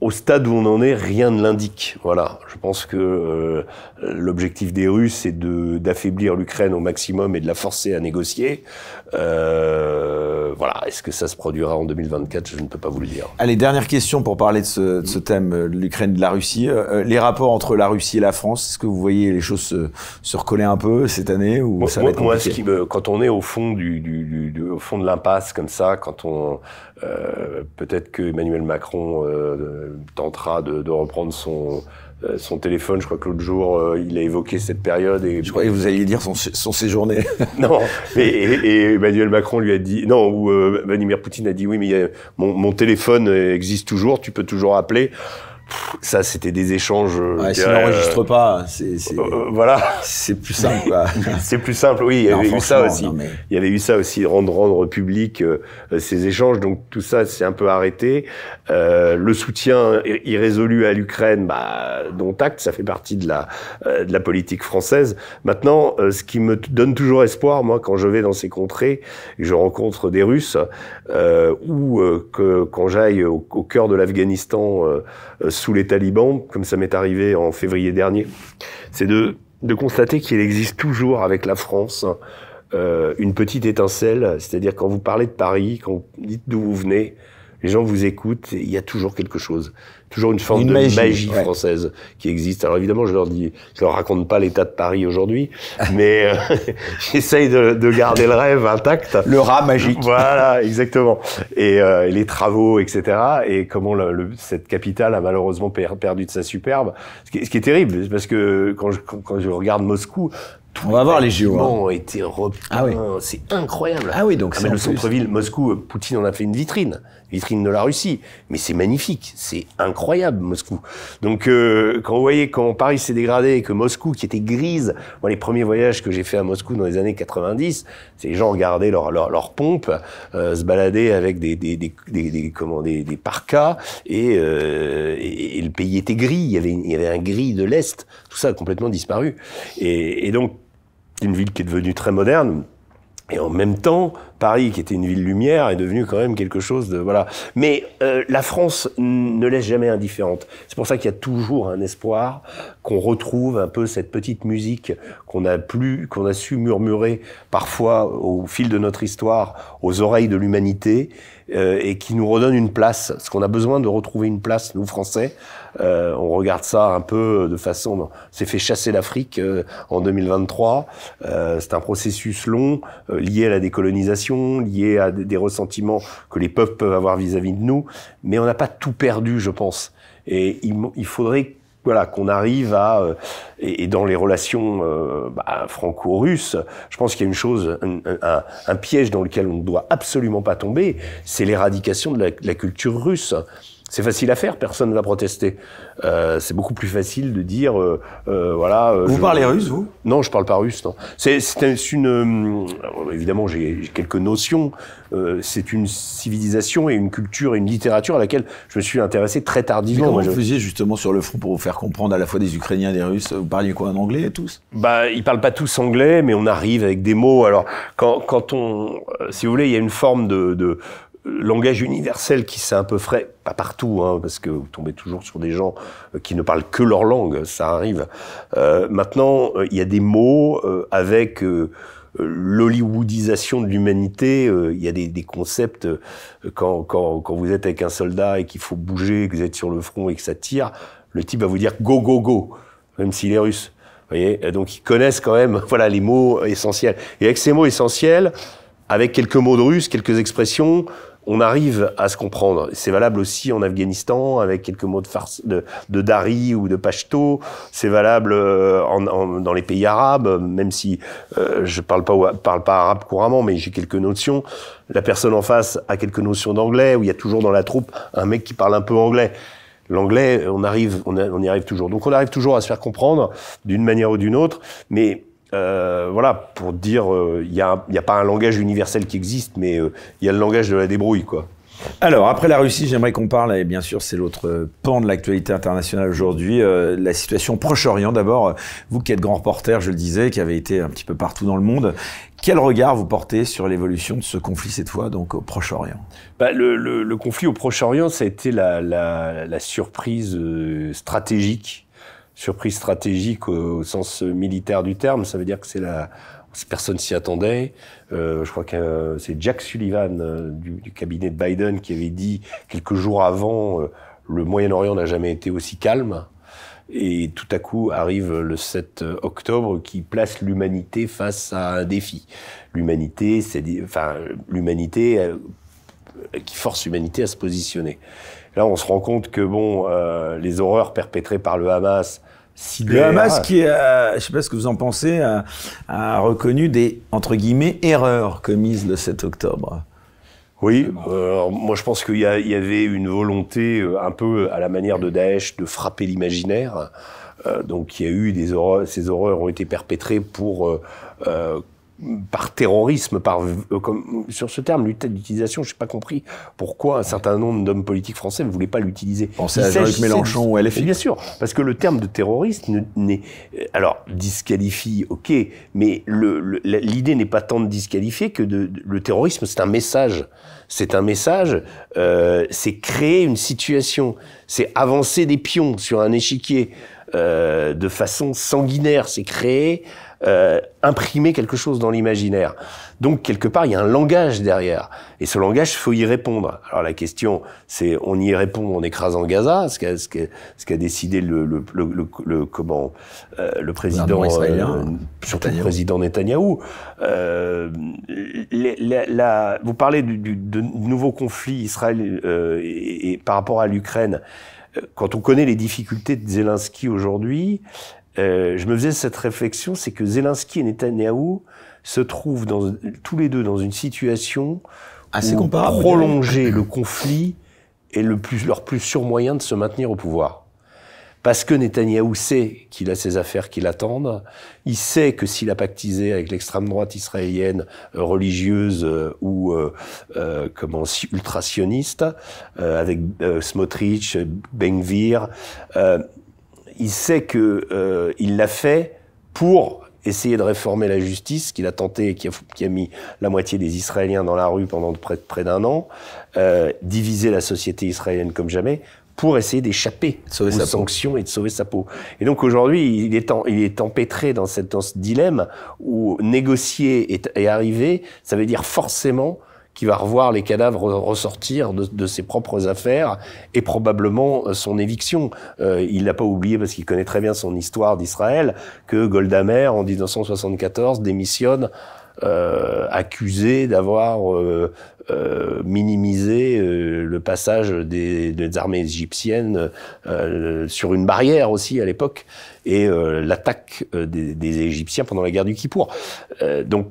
au stade où on en est, rien ne l'indique. Voilà. Je pense que euh, l'objectif des Russes est d'affaiblir l'Ukraine au maximum et de la forcer à négocier. Euh, voilà. Est-ce que ça se produira en 2024 Je ne peux pas vous le dire. Allez, dernière question pour parler de ce, de ce thème, euh, l'Ukraine de la Russie. Euh, les rapports entre la Russie et la France, est-ce que vous voyez les choses se, se recoller un peu cette année ou ça va moi, moi, ce qui me, quand on est au fond du, du, du, au fond de l'impasse comme ça, quand on euh, peut-être que Emmanuel Macron euh, tentera de, reprendre son, euh, son téléphone. Je crois que l'autre jour, il a évoqué cette période. Et... Je croyais que vous alliez dire son, son séjourné. non, et, Emmanuel Macron lui a dit, non, ou Vladimir Poutine a dit, oui, mais mon, mon téléphone existe toujours, tu peux toujours appeler ça, c'était des échanges. Euh, ouais, si on n'enregistre pas, c'est, euh, euh, voilà. C'est plus simple, c'est plus simple, oui. Il y avait eu ça aussi. Il y avait eu ça aussi, rendre, rendre public ces échanges. Donc tout ça, c'est un peu arrêté. Euh, le soutien irrésolu à l'Ukraine, bah, dont acte, ça fait partie de la, de la politique française. Maintenant, ce qui me donne toujours espoir, moi, quand je vais dans ces contrées, je rencontre des Russes, ou que quand j'aille au, au, cœur de l'Afghanistan euh, sous les talibans, comme ça m'est arrivé en février dernier, c'est de, de constater qu'il existe toujours avec la France euh, une petite étincelle, c'est-à-dire quand vous parlez de Paris, quand vous dites d'où vous venez, les gens vous écoutent, il y a toujours quelque chose toujours une forme de magie, française qui existe. Alors évidemment, je leur dis, je leur raconte pas l'état de Paris aujourd'hui, mais euh, j'essaye de, garder le rêve intact. Le rat magique. Voilà, exactement. Et, euh, les travaux, etc. Et comment le, cette capitale a malheureusement perdu de sa superbe, ce qui, est terrible, parce que quand quand je regarde Moscou, on va voir les JO. Hein. ont été repeints. Ah oui. C'est incroyable. Ah oui, donc ah, le centre-ville, Moscou, euh, Poutine en a fait une vitrine, vitrine de la Russie. Mais c'est magnifique, c'est incroyable Moscou. Donc euh, quand vous voyez quand Paris s'est dégradé et que Moscou, qui était grise, moi les premiers voyages que j'ai fait à Moscou dans les années 90, c'est les gens regardaient leur leur, pompe, euh, se baladaient avec des des des, des, des comment des, parkas et, et, le pays était gris. Il y avait il y avait un gris de l'est. Tout ça a complètement disparu. et donc une ville qui est devenue très moderne. Et en même temps, Paris, qui était une ville lumière, est devenue quand même quelque chose de voilà. Mais euh, la France ne laisse jamais indifférente. C'est pour ça qu'il y a toujours un espoir qu'on retrouve un peu cette petite musique qu'on a plus, qu'on a su murmurer parfois au fil de notre histoire aux oreilles de l'humanité euh, et qui nous redonne une place. Parce qu'on a besoin de retrouver une place, nous Français. Euh, on regarde ça un peu de façon. s'est fait chasser l'Afrique en 2023. c'est un processus long lié à la décolonisation liées à des ressentiments que les peuples peuvent avoir vis-à-vis de nous, mais on n'a pas tout perdu, je pense. Et il, faudrait voilà qu'on arrive à euh, et, dans les relations euh, bah, franco-russes, je pense qu'il y a une chose, un, piège dans lequel on ne doit absolument pas tomber, c'est l'éradication de la culture russe. C'est facile à faire, personne ne va protester. Euh, c'est beaucoup plus facile de dire, euh, euh voilà. Euh, vous parlez russe, vous Non, je parle pas russe. C'est, c'est une. Euh, évidemment, j'ai, quelques notions. c'est une civilisation et une culture et une littérature à laquelle je me suis intéressé très tardivement. comment vous je... faisiez justement sur le front pour vous faire comprendre à la fois des Ukrainiens, et des Russes Vous parliez quoi en anglais tous Bah, ils parlent pas tous anglais, mais on arrive avec des mots. Alors, quand, quand on, si vous voulez, il y a une forme de, de langage universel qui s'est un peu frais, pas partout, hein, parce que vous tombez toujours sur des gens euh, qui ne parlent que leur langue, ça arrive. Euh, maintenant, euh, il y a des mots avec l'hollywoodisation de l'humanité, il y a des, des concepts, quand, quand, quand vous êtes avec un soldat et qu'il faut bouger, que vous êtes sur le front et que ça tire, le type va vous dire go, go, go, même s'il est russe. Vous voyez Donc ils connaissent quand même voilà, les mots essentiels. Et avec ces mots essentiels, avec quelques mots de russe, quelques expressions, on arrive à se comprendre. C'est valable aussi en Afghanistan avec quelques mots de, farce, de, Dari ou de Pashto. C'est valable euh, dans les pays arabes, même si euh, je parle pas parle pas arabe couramment, mais j'ai quelques notions. La personne en face a quelques notions d'anglais. Où il y a toujours dans la troupe un mec qui parle un peu anglais. L'anglais, on arrive, on, on y arrive toujours. Donc on arrive toujours à se faire comprendre d'une manière ou d'une autre, mais euh, voilà, pour dire, il euh, n'y a, pas un langage universel qui existe, mais il euh, y a le langage de la débrouille, quoi. Alors, après la Russie, j'aimerais qu'on parle, et bien sûr, c'est l'autre pan de l'actualité internationale aujourd'hui, la situation Proche-Orient. D'abord, vous qui êtes grand reporter, je le disais, qui avez été un petit peu partout dans le monde, quel regard vous portez sur l'évolution de ce conflit, cette fois, donc au Proche-Orient bah, le, conflit au Proche-Orient, ça a été la surprise stratégique surprise stratégique au, sens militaire du terme. Ça veut dire que c'est la personne s'y attendait. Euh, je crois que euh, c'est Jack Sullivan euh, du, cabinet de Biden qui avait dit quelques jours avant le Moyen-Orient n'a jamais été aussi calme. Et tout à coup arrive le 7 octobre qui place l'humanité face à un défi. L'humanité, c'est enfin l'humanité qui force l'humanité à se positionner. Là, on se rend compte que bon, les horreurs perpétrées par le Hamas le Hamas ah. qui, euh, je ne sais pas ce que vous en pensez, euh, a, reconnu des, entre guillemets, erreurs commises le 7 octobre. Oui, euh, moi je pense qu'il y, avait une volonté un peu à la manière de Daesh de frapper l'imaginaire. donc il y a eu des horreurs, ces horreurs ont été perpétrées pour par terrorisme, par euh, comme, sur ce terme, l'utilisation, je n'ai pas compris pourquoi un certain nombre d'hommes politiques français ne voulaient pas l'utiliser. Pensez à jean Mélenchon ou LFI. Bien sûr, parce que le terme de terroriste n'est... Euh, alors, disqualifie, ok, mais l'idée n'est pas tant de disqualifier que de, de le terrorisme, c'est un message. C'est un message, euh, c'est créer une situation, c'est avancer des pions sur un échiquier euh, de façon sanguinaire, c'est créer... Euh, imprimer quelque chose dans l'imaginaire. Donc quelque part, il y a un langage derrière. Et ce langage, faut y répondre. Alors la question, c'est on y répond en écrasant Gaza, ce qu'a ce qu'a décidé le, le, le, le, comment euh, le président euh, surtout le président Netanyahou. Les, vous parlez du, du, de nouveaux conflits Israël et, et par rapport à l'Ukraine quand on connaît les difficultés de Zelensky aujourd'hui, euh, je me faisais cette réflexion, c'est que Zelensky et Netanyahou se trouvent dans, tous les deux dans une situation assez où prolonger le conflit est le plus, leur plus sûr moyen de se maintenir au pouvoir. Parce que Netanyahou sait qu'il a ses affaires qui l'attendent, il sait que s'il a pactisé avec l'extrême droite israélienne euh, religieuse euh, ou euh, comment ultra-sioniste, avec Smotrich, euh, il sait que euh, il l'a fait pour essayer de réformer la justice, qu'il a tenté et qui a, mis la moitié des Israéliens dans la rue pendant près, d'un an, euh, diviser la société israélienne comme jamais, pour essayer d'échapper aux sa sanctions et de sauver sa peau. Et donc aujourd'hui, il est, il est empêtré dans, cette, dans ce dilemme où négocier est et arriver, ça veut dire forcément qui va revoir les cadavres ressortir de, de ses propres affaires et probablement euh, son éviction. Euh, il n'a pas oublié, parce qu'il connaît très bien son histoire d'Israël, que Goldamer, en 1974, démissionne euh, accusé d'avoir euh, euh minimisé euh, le passage des, des armées égyptiennes sur une barrière aussi à l'époque et l'attaque des, des, Égyptiens pendant la guerre du Kippour. donc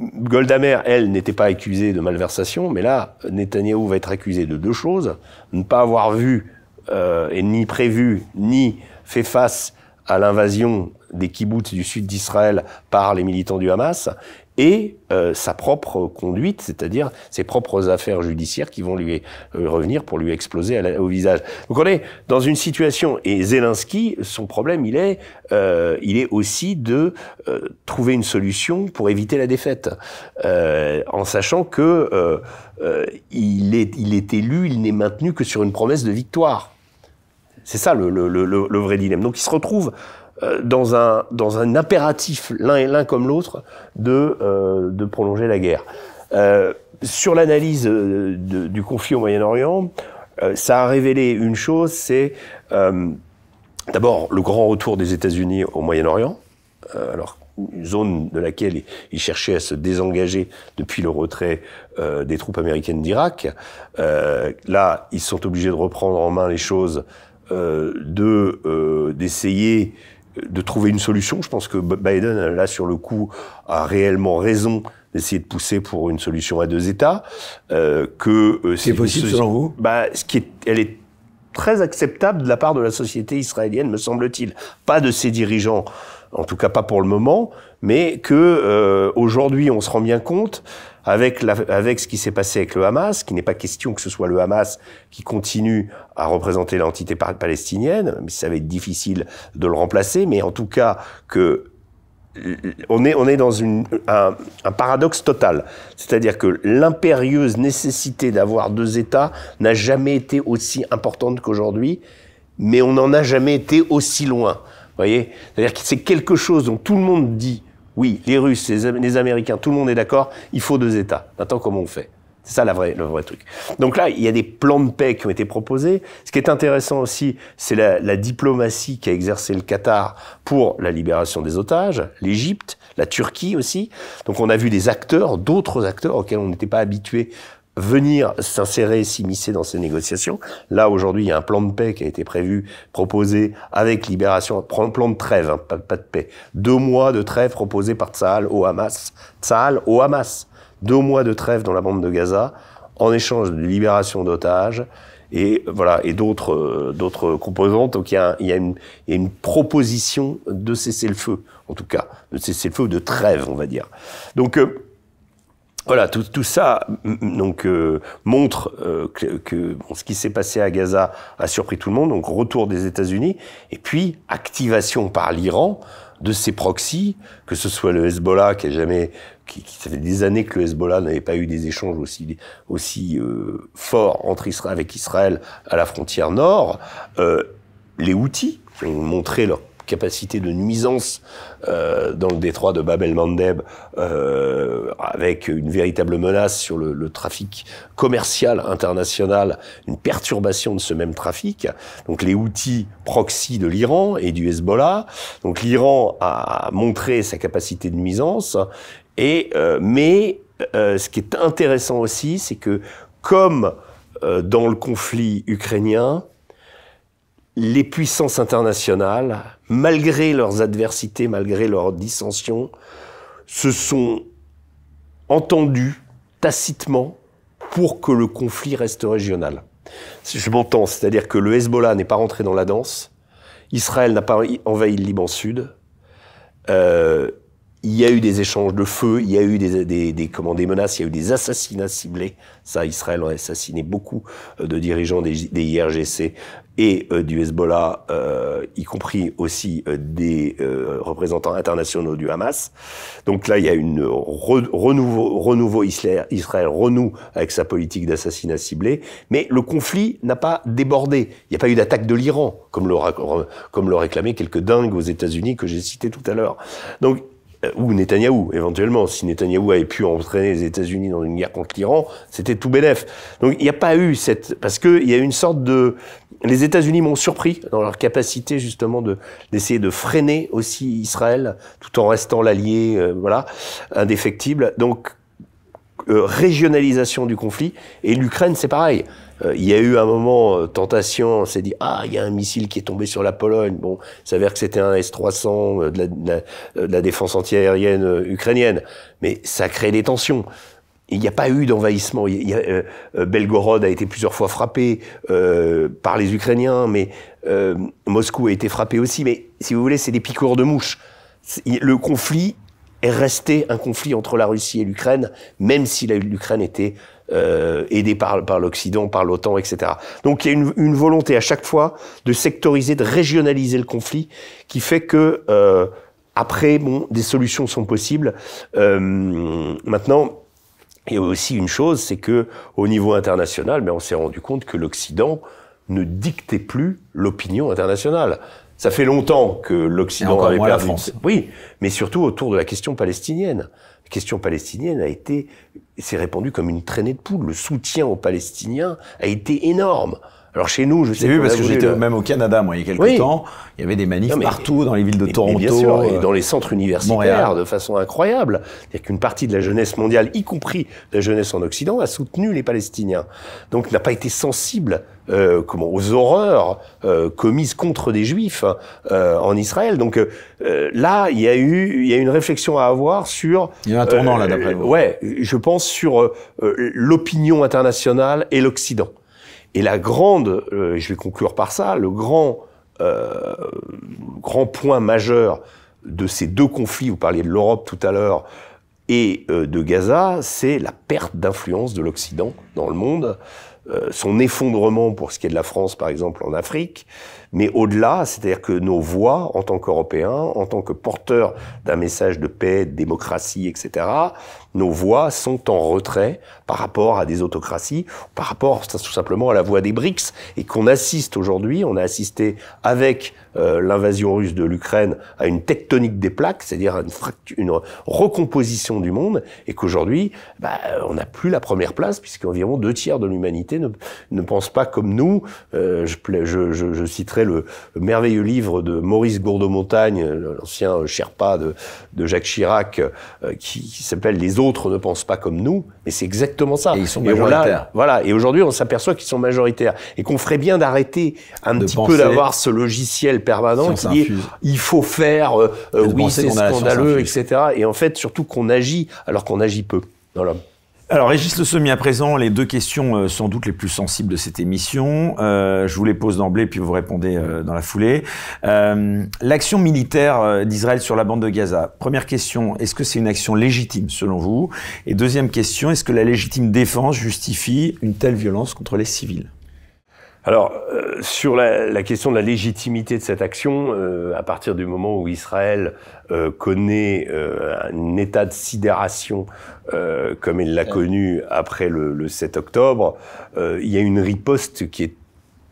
Goldamer, elle, n'était pas accusée de malversation, mais là, Netanyahou va être accusé de deux choses. Ne pas avoir vu, euh, et ni prévu, ni fait face à l'invasion des kibbutz du sud d'Israël par les militants du Hamas, et euh, sa propre conduite, c'est-à-dire ses propres affaires judiciaires qui vont lui euh, revenir pour lui exploser au visage. Donc on est dans une situation et Zelensky, son problème, il est, euh, il est aussi de euh, trouver une solution pour éviter la défaite, en sachant que il est, il est élu, il n'est maintenu que sur une promesse de victoire. C'est ça le, le, le, le, vrai dilemme. Donc il se retrouve euh, dans, un, impératif, l'un et l'un comme l'autre, de, euh, prolonger la guerre. Euh, sur l'analyse du conflit au Moyen-Orient, ça a révélé une chose, c'est d'abord le grand retour des États-Unis au Moyen-Orient. alors une zone de laquelle ils cherchaient à se désengager depuis le retrait des troupes américaines d'Irak. là, ils sont obligés de reprendre en main les choses, de d'essayer de trouver une solution. Je pense que Biden, là, sur le coup, a réellement raison d'essayer de pousser pour une solution à deux États. Euh, que euh, c'est possible selon vous bah, ce qui est, elle est très acceptable de la part de la société israélienne, me semble-t-il, pas de ses dirigeants en tout cas pas pour le moment, mais que euh, aujourd'hui on se rend bien compte avec, avec ce qui s'est passé avec le Hamas, qu'il n'est pas question que ce soit le Hamas qui continue à représenter l'entité palestinienne, mais ça va être difficile de le remplacer, mais en tout cas que on est, dans un paradoxe total. C'est-à-dire que l'impérieuse nécessité d'avoir deux États n'a jamais été aussi importante qu'aujourd'hui, mais on n'en a jamais été aussi loin voyez C'est-à-dire que c'est quelque chose dont tout le monde dit, oui, les Russes, les, Américains, tout le monde est d'accord, il faut deux États. Maintenant, comment on fait c'est ça la vraie, le vrai truc. Donc là, il y a des plans de paix qui ont été proposés. Ce qui est intéressant aussi, c'est la, la diplomatie qu'a exercé le Qatar pour la libération des otages, l'Égypte, la Turquie aussi. Donc on a vu des acteurs, d'autres acteurs auxquels on n'était pas habitué venir s'insérer, s'immiscer dans ces négociations. Là, aujourd'hui, il y a un plan de paix qui a été prévu, proposé avec Libération, un plan de trêve, hein, pas, de paix. Deux mois de trêve proposé par Tsahal au Hamas. Tsahal au Hamas. Deux mois de trêve dans la bande de Gaza en échange de libération d'otages et voilà et d'autres euh, d'autres composantes. Donc il y a, il une, une proposition de cesser le feu, en tout cas de cesser le feu de trêve, on va dire. Donc euh, voilà, tout, tout ça donc, euh, montre euh, que, ce qui s'est passé à Gaza a surpris tout le monde, donc retour des États-Unis, et puis activation par l'Iran de ses proxys, que ce soit le Hezbollah qui a jamais, qui, ça fait des années que le Hezbollah n'avait pas eu des échanges aussi aussi euh, forts entre Israël, avec Israël à la frontière nord, les outils ont montré leur capacité de nuisance euh, dans le détroit de Bab el-Mandeb, euh, avec une véritable menace sur le, le, trafic commercial international, une perturbation de ce même trafic. Donc les outils proxy de l'Iran et du Hezbollah. Donc l'Iran a montré sa capacité de nuisance. Et euh, mais euh, ce qui est intéressant aussi, c'est que comme euh, dans le conflit ukrainien, les puissances internationales, malgré leurs adversités, malgré leurs dissensions, se sont entendues tacitement pour que le conflit reste régional. Je m'entends, c'est-à-dire que le Hezbollah n'est pas rentré dans la danse, Israël n'a pas envahi le Liban Sud, euh, il y a eu des échanges de feu, il y a eu des, des, des, comment, des menaces, il y a eu des assassinats ciblés. Ça, Israël a assassiné beaucoup euh, de dirigeants des, IRGC et euh, du Hezbollah, euh, y compris aussi des représentants internationaux du Hamas. Donc là, il y a une renouveau, renouveau Israël, renoue avec sa politique d'assassinat ciblé, mais le conflit n'a pas débordé. Il n'y a pas eu d'attaque de l'Iran, comme le, comme le réclamé quelques dingues aux États-Unis que j'ai cités tout à l'heure. Donc euh, ou Netanyahou, éventuellement. Si Netanyahou avait pu entraîner les États-Unis dans une guerre contre l'Iran, c'était tout bénef. Donc il n'y a pas eu cette... Parce qu'il y a une sorte de... Les États-Unis m'ont surpris dans leur capacité justement de d'essayer de freiner aussi Israël, tout en restant l'allié, euh, voilà, indéfectible. Donc euh, régionalisation du conflit. Et l'Ukraine, c'est pareil. Euh, il y a eu un moment euh, tentation, on s'est dit ah il y a un missile qui est tombé sur la Pologne. Bon, s'avère que c'était un S-300 euh, de, la, défense antiaérienne ukrainienne, mais ça crée des tensions. Il n'y a pas eu d'envahissement. Belgorod a été plusieurs fois frappé par les Ukrainiens, mais Moscou a été frappé aussi. Mais si vous voulez, c'est des picours de mouche. Le conflit est resté un conflit entre la Russie et l'Ukraine, même si l'Ukraine était euh, aidés par, par l'Occident, par l'OTAN, etc. Donc il y a une, une, volonté à chaque fois de sectoriser, de régionaliser le conflit, qui fait que euh, après, bon, des solutions sont possibles. Euh, maintenant. Il y a aussi une chose, c'est que au niveau international, mais ben, on s'est rendu compte que l'Occident ne dictait plus l'opinion internationale. Ça fait longtemps que l'Occident avait perdu. La France. Oui, mais surtout autour de la question palestinienne. La question palestinienne a été, s'est répandue comme une traînée de poudre. Le soutien aux Palestiniens a été énorme. Alors chez nous, je sais vu parce que j'étais même au Canada, moi, il y a quelques temps, il y avait des manifs partout dans les villes de Toronto, bien sûr, et euh, dans les centres universitaires, de façon incroyable. C'est-à-dire qu'une partie de la jeunesse mondiale, y compris la jeunesse en Occident, a soutenu les Palestiniens. Donc n'a pas été sensible euh, comment, aux horreurs euh, commises contre des Juifs en Israël. Donc là, il y a eu, il y a une réflexion à avoir sur. Il y a un tournant là, d'après vous. ouais, je pense sur l'opinion internationale et l'Occident. Et la grande, euh, et je vais conclure par ça, le grand, euh, grand point majeur de ces deux conflits, vous parliez de l'Europe tout à l'heure, et euh, de Gaza, c'est la perte d'influence de l'Occident dans le monde, son effondrement pour ce qui est de la France, par exemple, en Afrique, mais au-delà, c'est-à-dire que nos voix, en tant qu'Européens, en tant que porteurs d'un message de paix, de démocratie, etc., nos voix sont en retrait par rapport à des autocraties, par rapport tout simplement à la voix des BRICS, et qu'on assiste aujourd'hui, on a assisté avec euh, l'invasion russe de l'Ukraine à une tectonique des plaques, c'est-à-dire à une, recomposition du monde, et qu'aujourd'hui, bah, on n'a plus la première place, puisqu'environ deux tiers de l'humanité ne, ne pense pas comme nous. Euh, je, je, citerai le merveilleux livre de Maurice Gourdeau-Montagne, l'ancien Sherpa de, de, Jacques Chirac, euh, qui, qui s'appelle Les autres D'autres ne pensent pas comme nous, mais c'est exactement ça. Et ils sont majoritaires. voilà. Et aujourd'hui, on s'aperçoit qu'ils sont majoritaires et qu'on ferait bien d'arrêter un petit peu d'avoir ce logiciel permanent qui est il faut faire, euh, euh, oui, c'est scandaleux, etc. Et en fait, surtout qu'on agit alors qu'on agit peu dans l'homme. Alors, Régis Le Semi, à présent, les deux questions euh, sans doute les plus sensibles de cette émission. Euh, je vous les pose d'emblée, puis vous répondez euh, dans la foulée. L'action militaire d'Israël sur la bande de Gaza. Première question, est-ce que c'est une action légitime selon vous Et deuxième question, est-ce que la légitime défense justifie une telle violence contre les civils alors, euh, sur la, question de la légitimité de cette action, euh, à partir du moment où Israël euh, connaît un état de sidération comme il l'a connu après le, le 7 octobre, il y a une riposte qui est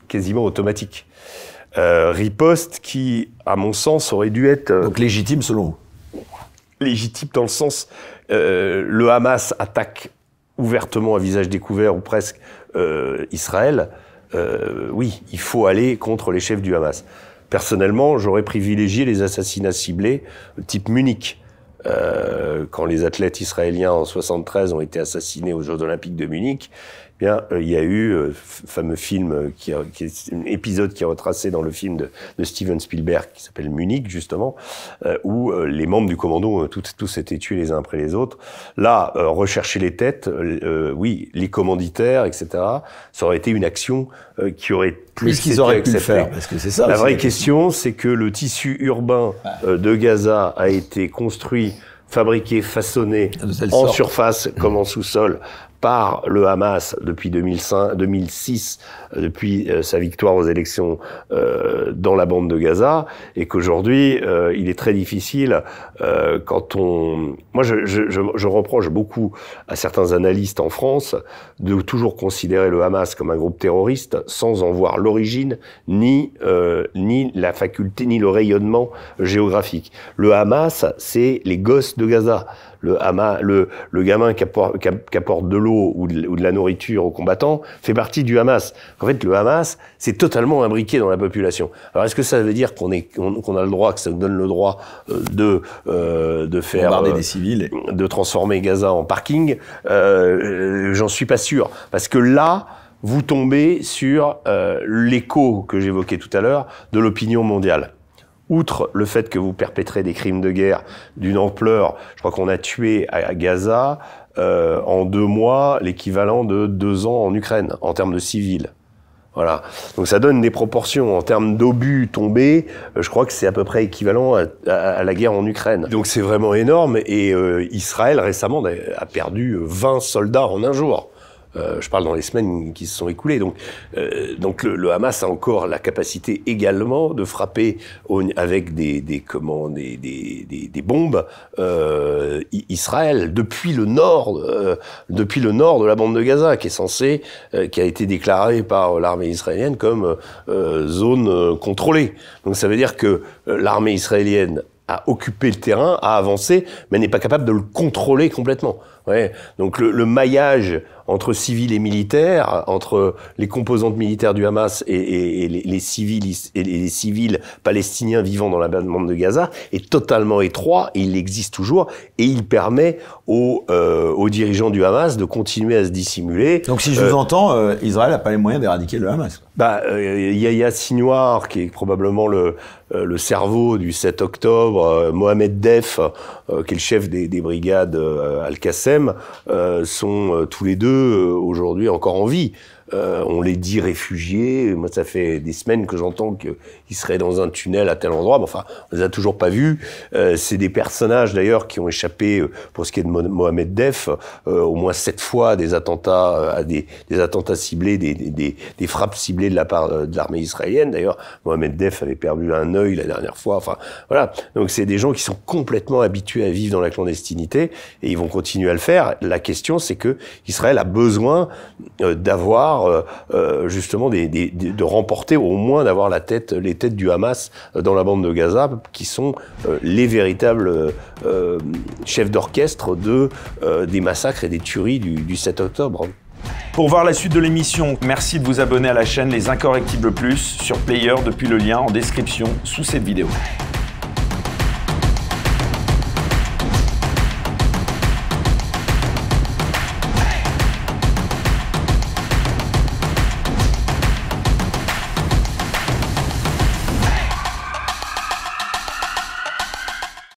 quasiment automatique. riposte qui, à mon sens, aurait dû être... Donc légitime selon vous Légitime dans le sens, le Hamas attaque ouvertement à visage découvert ou presque Israël. Euh, oui, il faut aller contre les chefs du Hamas. Personnellement, j'aurais privilégié les assassinats ciblés type Munich. Euh, quand les athlètes israéliens en 73 ont été assassinés aux Jeux Olympiques de Munich, euh, il y a eu euh, fameux film euh, qui, est un épisode qui est retracé dans le film de, Steven Spielberg qui s'appelle Munich justement, où les membres du commando tous étaient tués les uns après les autres. Là, rechercher les têtes, oui, les commanditaires, etc. Ça aurait été une action qui aurait plus qu'ils auraient pu faire. Parce que c'est ça. La vraie question, c'est que le tissu urbain ah. de Gaza a été construit fabriqué, façonné en surface comme en sous-sol par le Hamas depuis 2005, 2006, euh, depuis euh, sa victoire aux élections euh, dans la bande de Gaza, et qu'aujourd'hui, il est très difficile quand on... Moi, je, reproche beaucoup à certains analystes en France de toujours considérer le Hamas comme un groupe terroriste sans en voir l'origine, ni, ni la faculté, ni le rayonnement géographique. Le Hamas, c'est les gosses de Gaza le, Hamas, le, le gamin qui apporte, qui apporte de l'eau ou, ou de, la nourriture aux combattants fait partie du Hamas. En fait, le Hamas, c'est totalement imbriqué dans la population. Alors, est-ce que ça veut dire qu'on est, qu'on a le droit, que ça nous donne le droit euh, de, euh, de faire euh, des civils, de transformer Gaza en parking euh, J'en suis pas sûr, parce que là vous tombez sur l'écho que j'évoquais tout à l'heure de l'opinion mondiale outre le fait que vous perpétrez des crimes de guerre d'une ampleur, je crois qu'on a tué à Gaza euh, en deux mois l'équivalent de deux ans en Ukraine en termes de civils. Voilà. Donc ça donne des proportions en termes d'obus tombés. Euh, je crois que c'est à peu près équivalent à, la guerre en Ukraine. Donc c'est vraiment énorme. Et euh, Israël récemment a perdu 20 soldats en un jour. Euh, je parle dans les semaines qui se sont écoulées. Donc, euh, donc le, Hamas a encore la capacité également de frapper avec des, des, comment, des, des, des, bombes euh, Israël depuis le nord, depuis le nord de la bande de Gaza, qui est censée, qui a été déclarée par l'armée israélienne comme zone contrôlée. Donc ça veut dire que l'armée israélienne a occupé le terrain, a avancé, mais n'est pas capable de le contrôler complètement. Donc le, maillage entre civils et militaires, entre les composantes militaires du Hamas et, les, civils et les civils palestiniens vivant dans la bande de Gaza est totalement étroit. Et il existe toujours et il permet aux, euh, aux dirigeants du Hamas de continuer à se dissimuler. Donc si je vous euh, entends, euh, Israël n'a pas les moyens d'éradiquer le Hamas. Bah, Yahya Sinwar, qui est probablement le, le cerveau du 7 octobre, Mohamed Def, qui est le chef des, brigades Al-Qassem, euh, sont euh, tous les deux euh, aujourd'hui encore en vie. on les dit réfugiés. Moi, ça fait des semaines que j'entends que dans un tunnel à tel endroit. Mais enfin, on les a toujours pas vus. Euh, c'est des personnages d'ailleurs qui ont échappé, euh, pour ce qui est de Mohamed Def, euh, au moins sept fois des attentats, à des, attentats ciblés, des, frappes ciblées de la part de l'armée israélienne. D'ailleurs, Mohamed Def avait perdu un œil la dernière fois. Enfin, voilà. Donc c'est des gens qui sont complètement habitués à vivre dans la clandestinité et ils vont continuer à le faire. La question, c'est que Israël a besoin d'avoir justement de remporter au moins d'avoir la tête les du Hamas euh, dans la bande de Gaza, qui sont euh, les véritables euh, chefs d'orchestre de, des massacres et des tueries du, du 7 octobre. Hein. Pour voir la suite de l'émission, merci de vous abonner à la chaîne Les Incorrectibles Plus sur Player depuis le lien en description sous cette vidéo.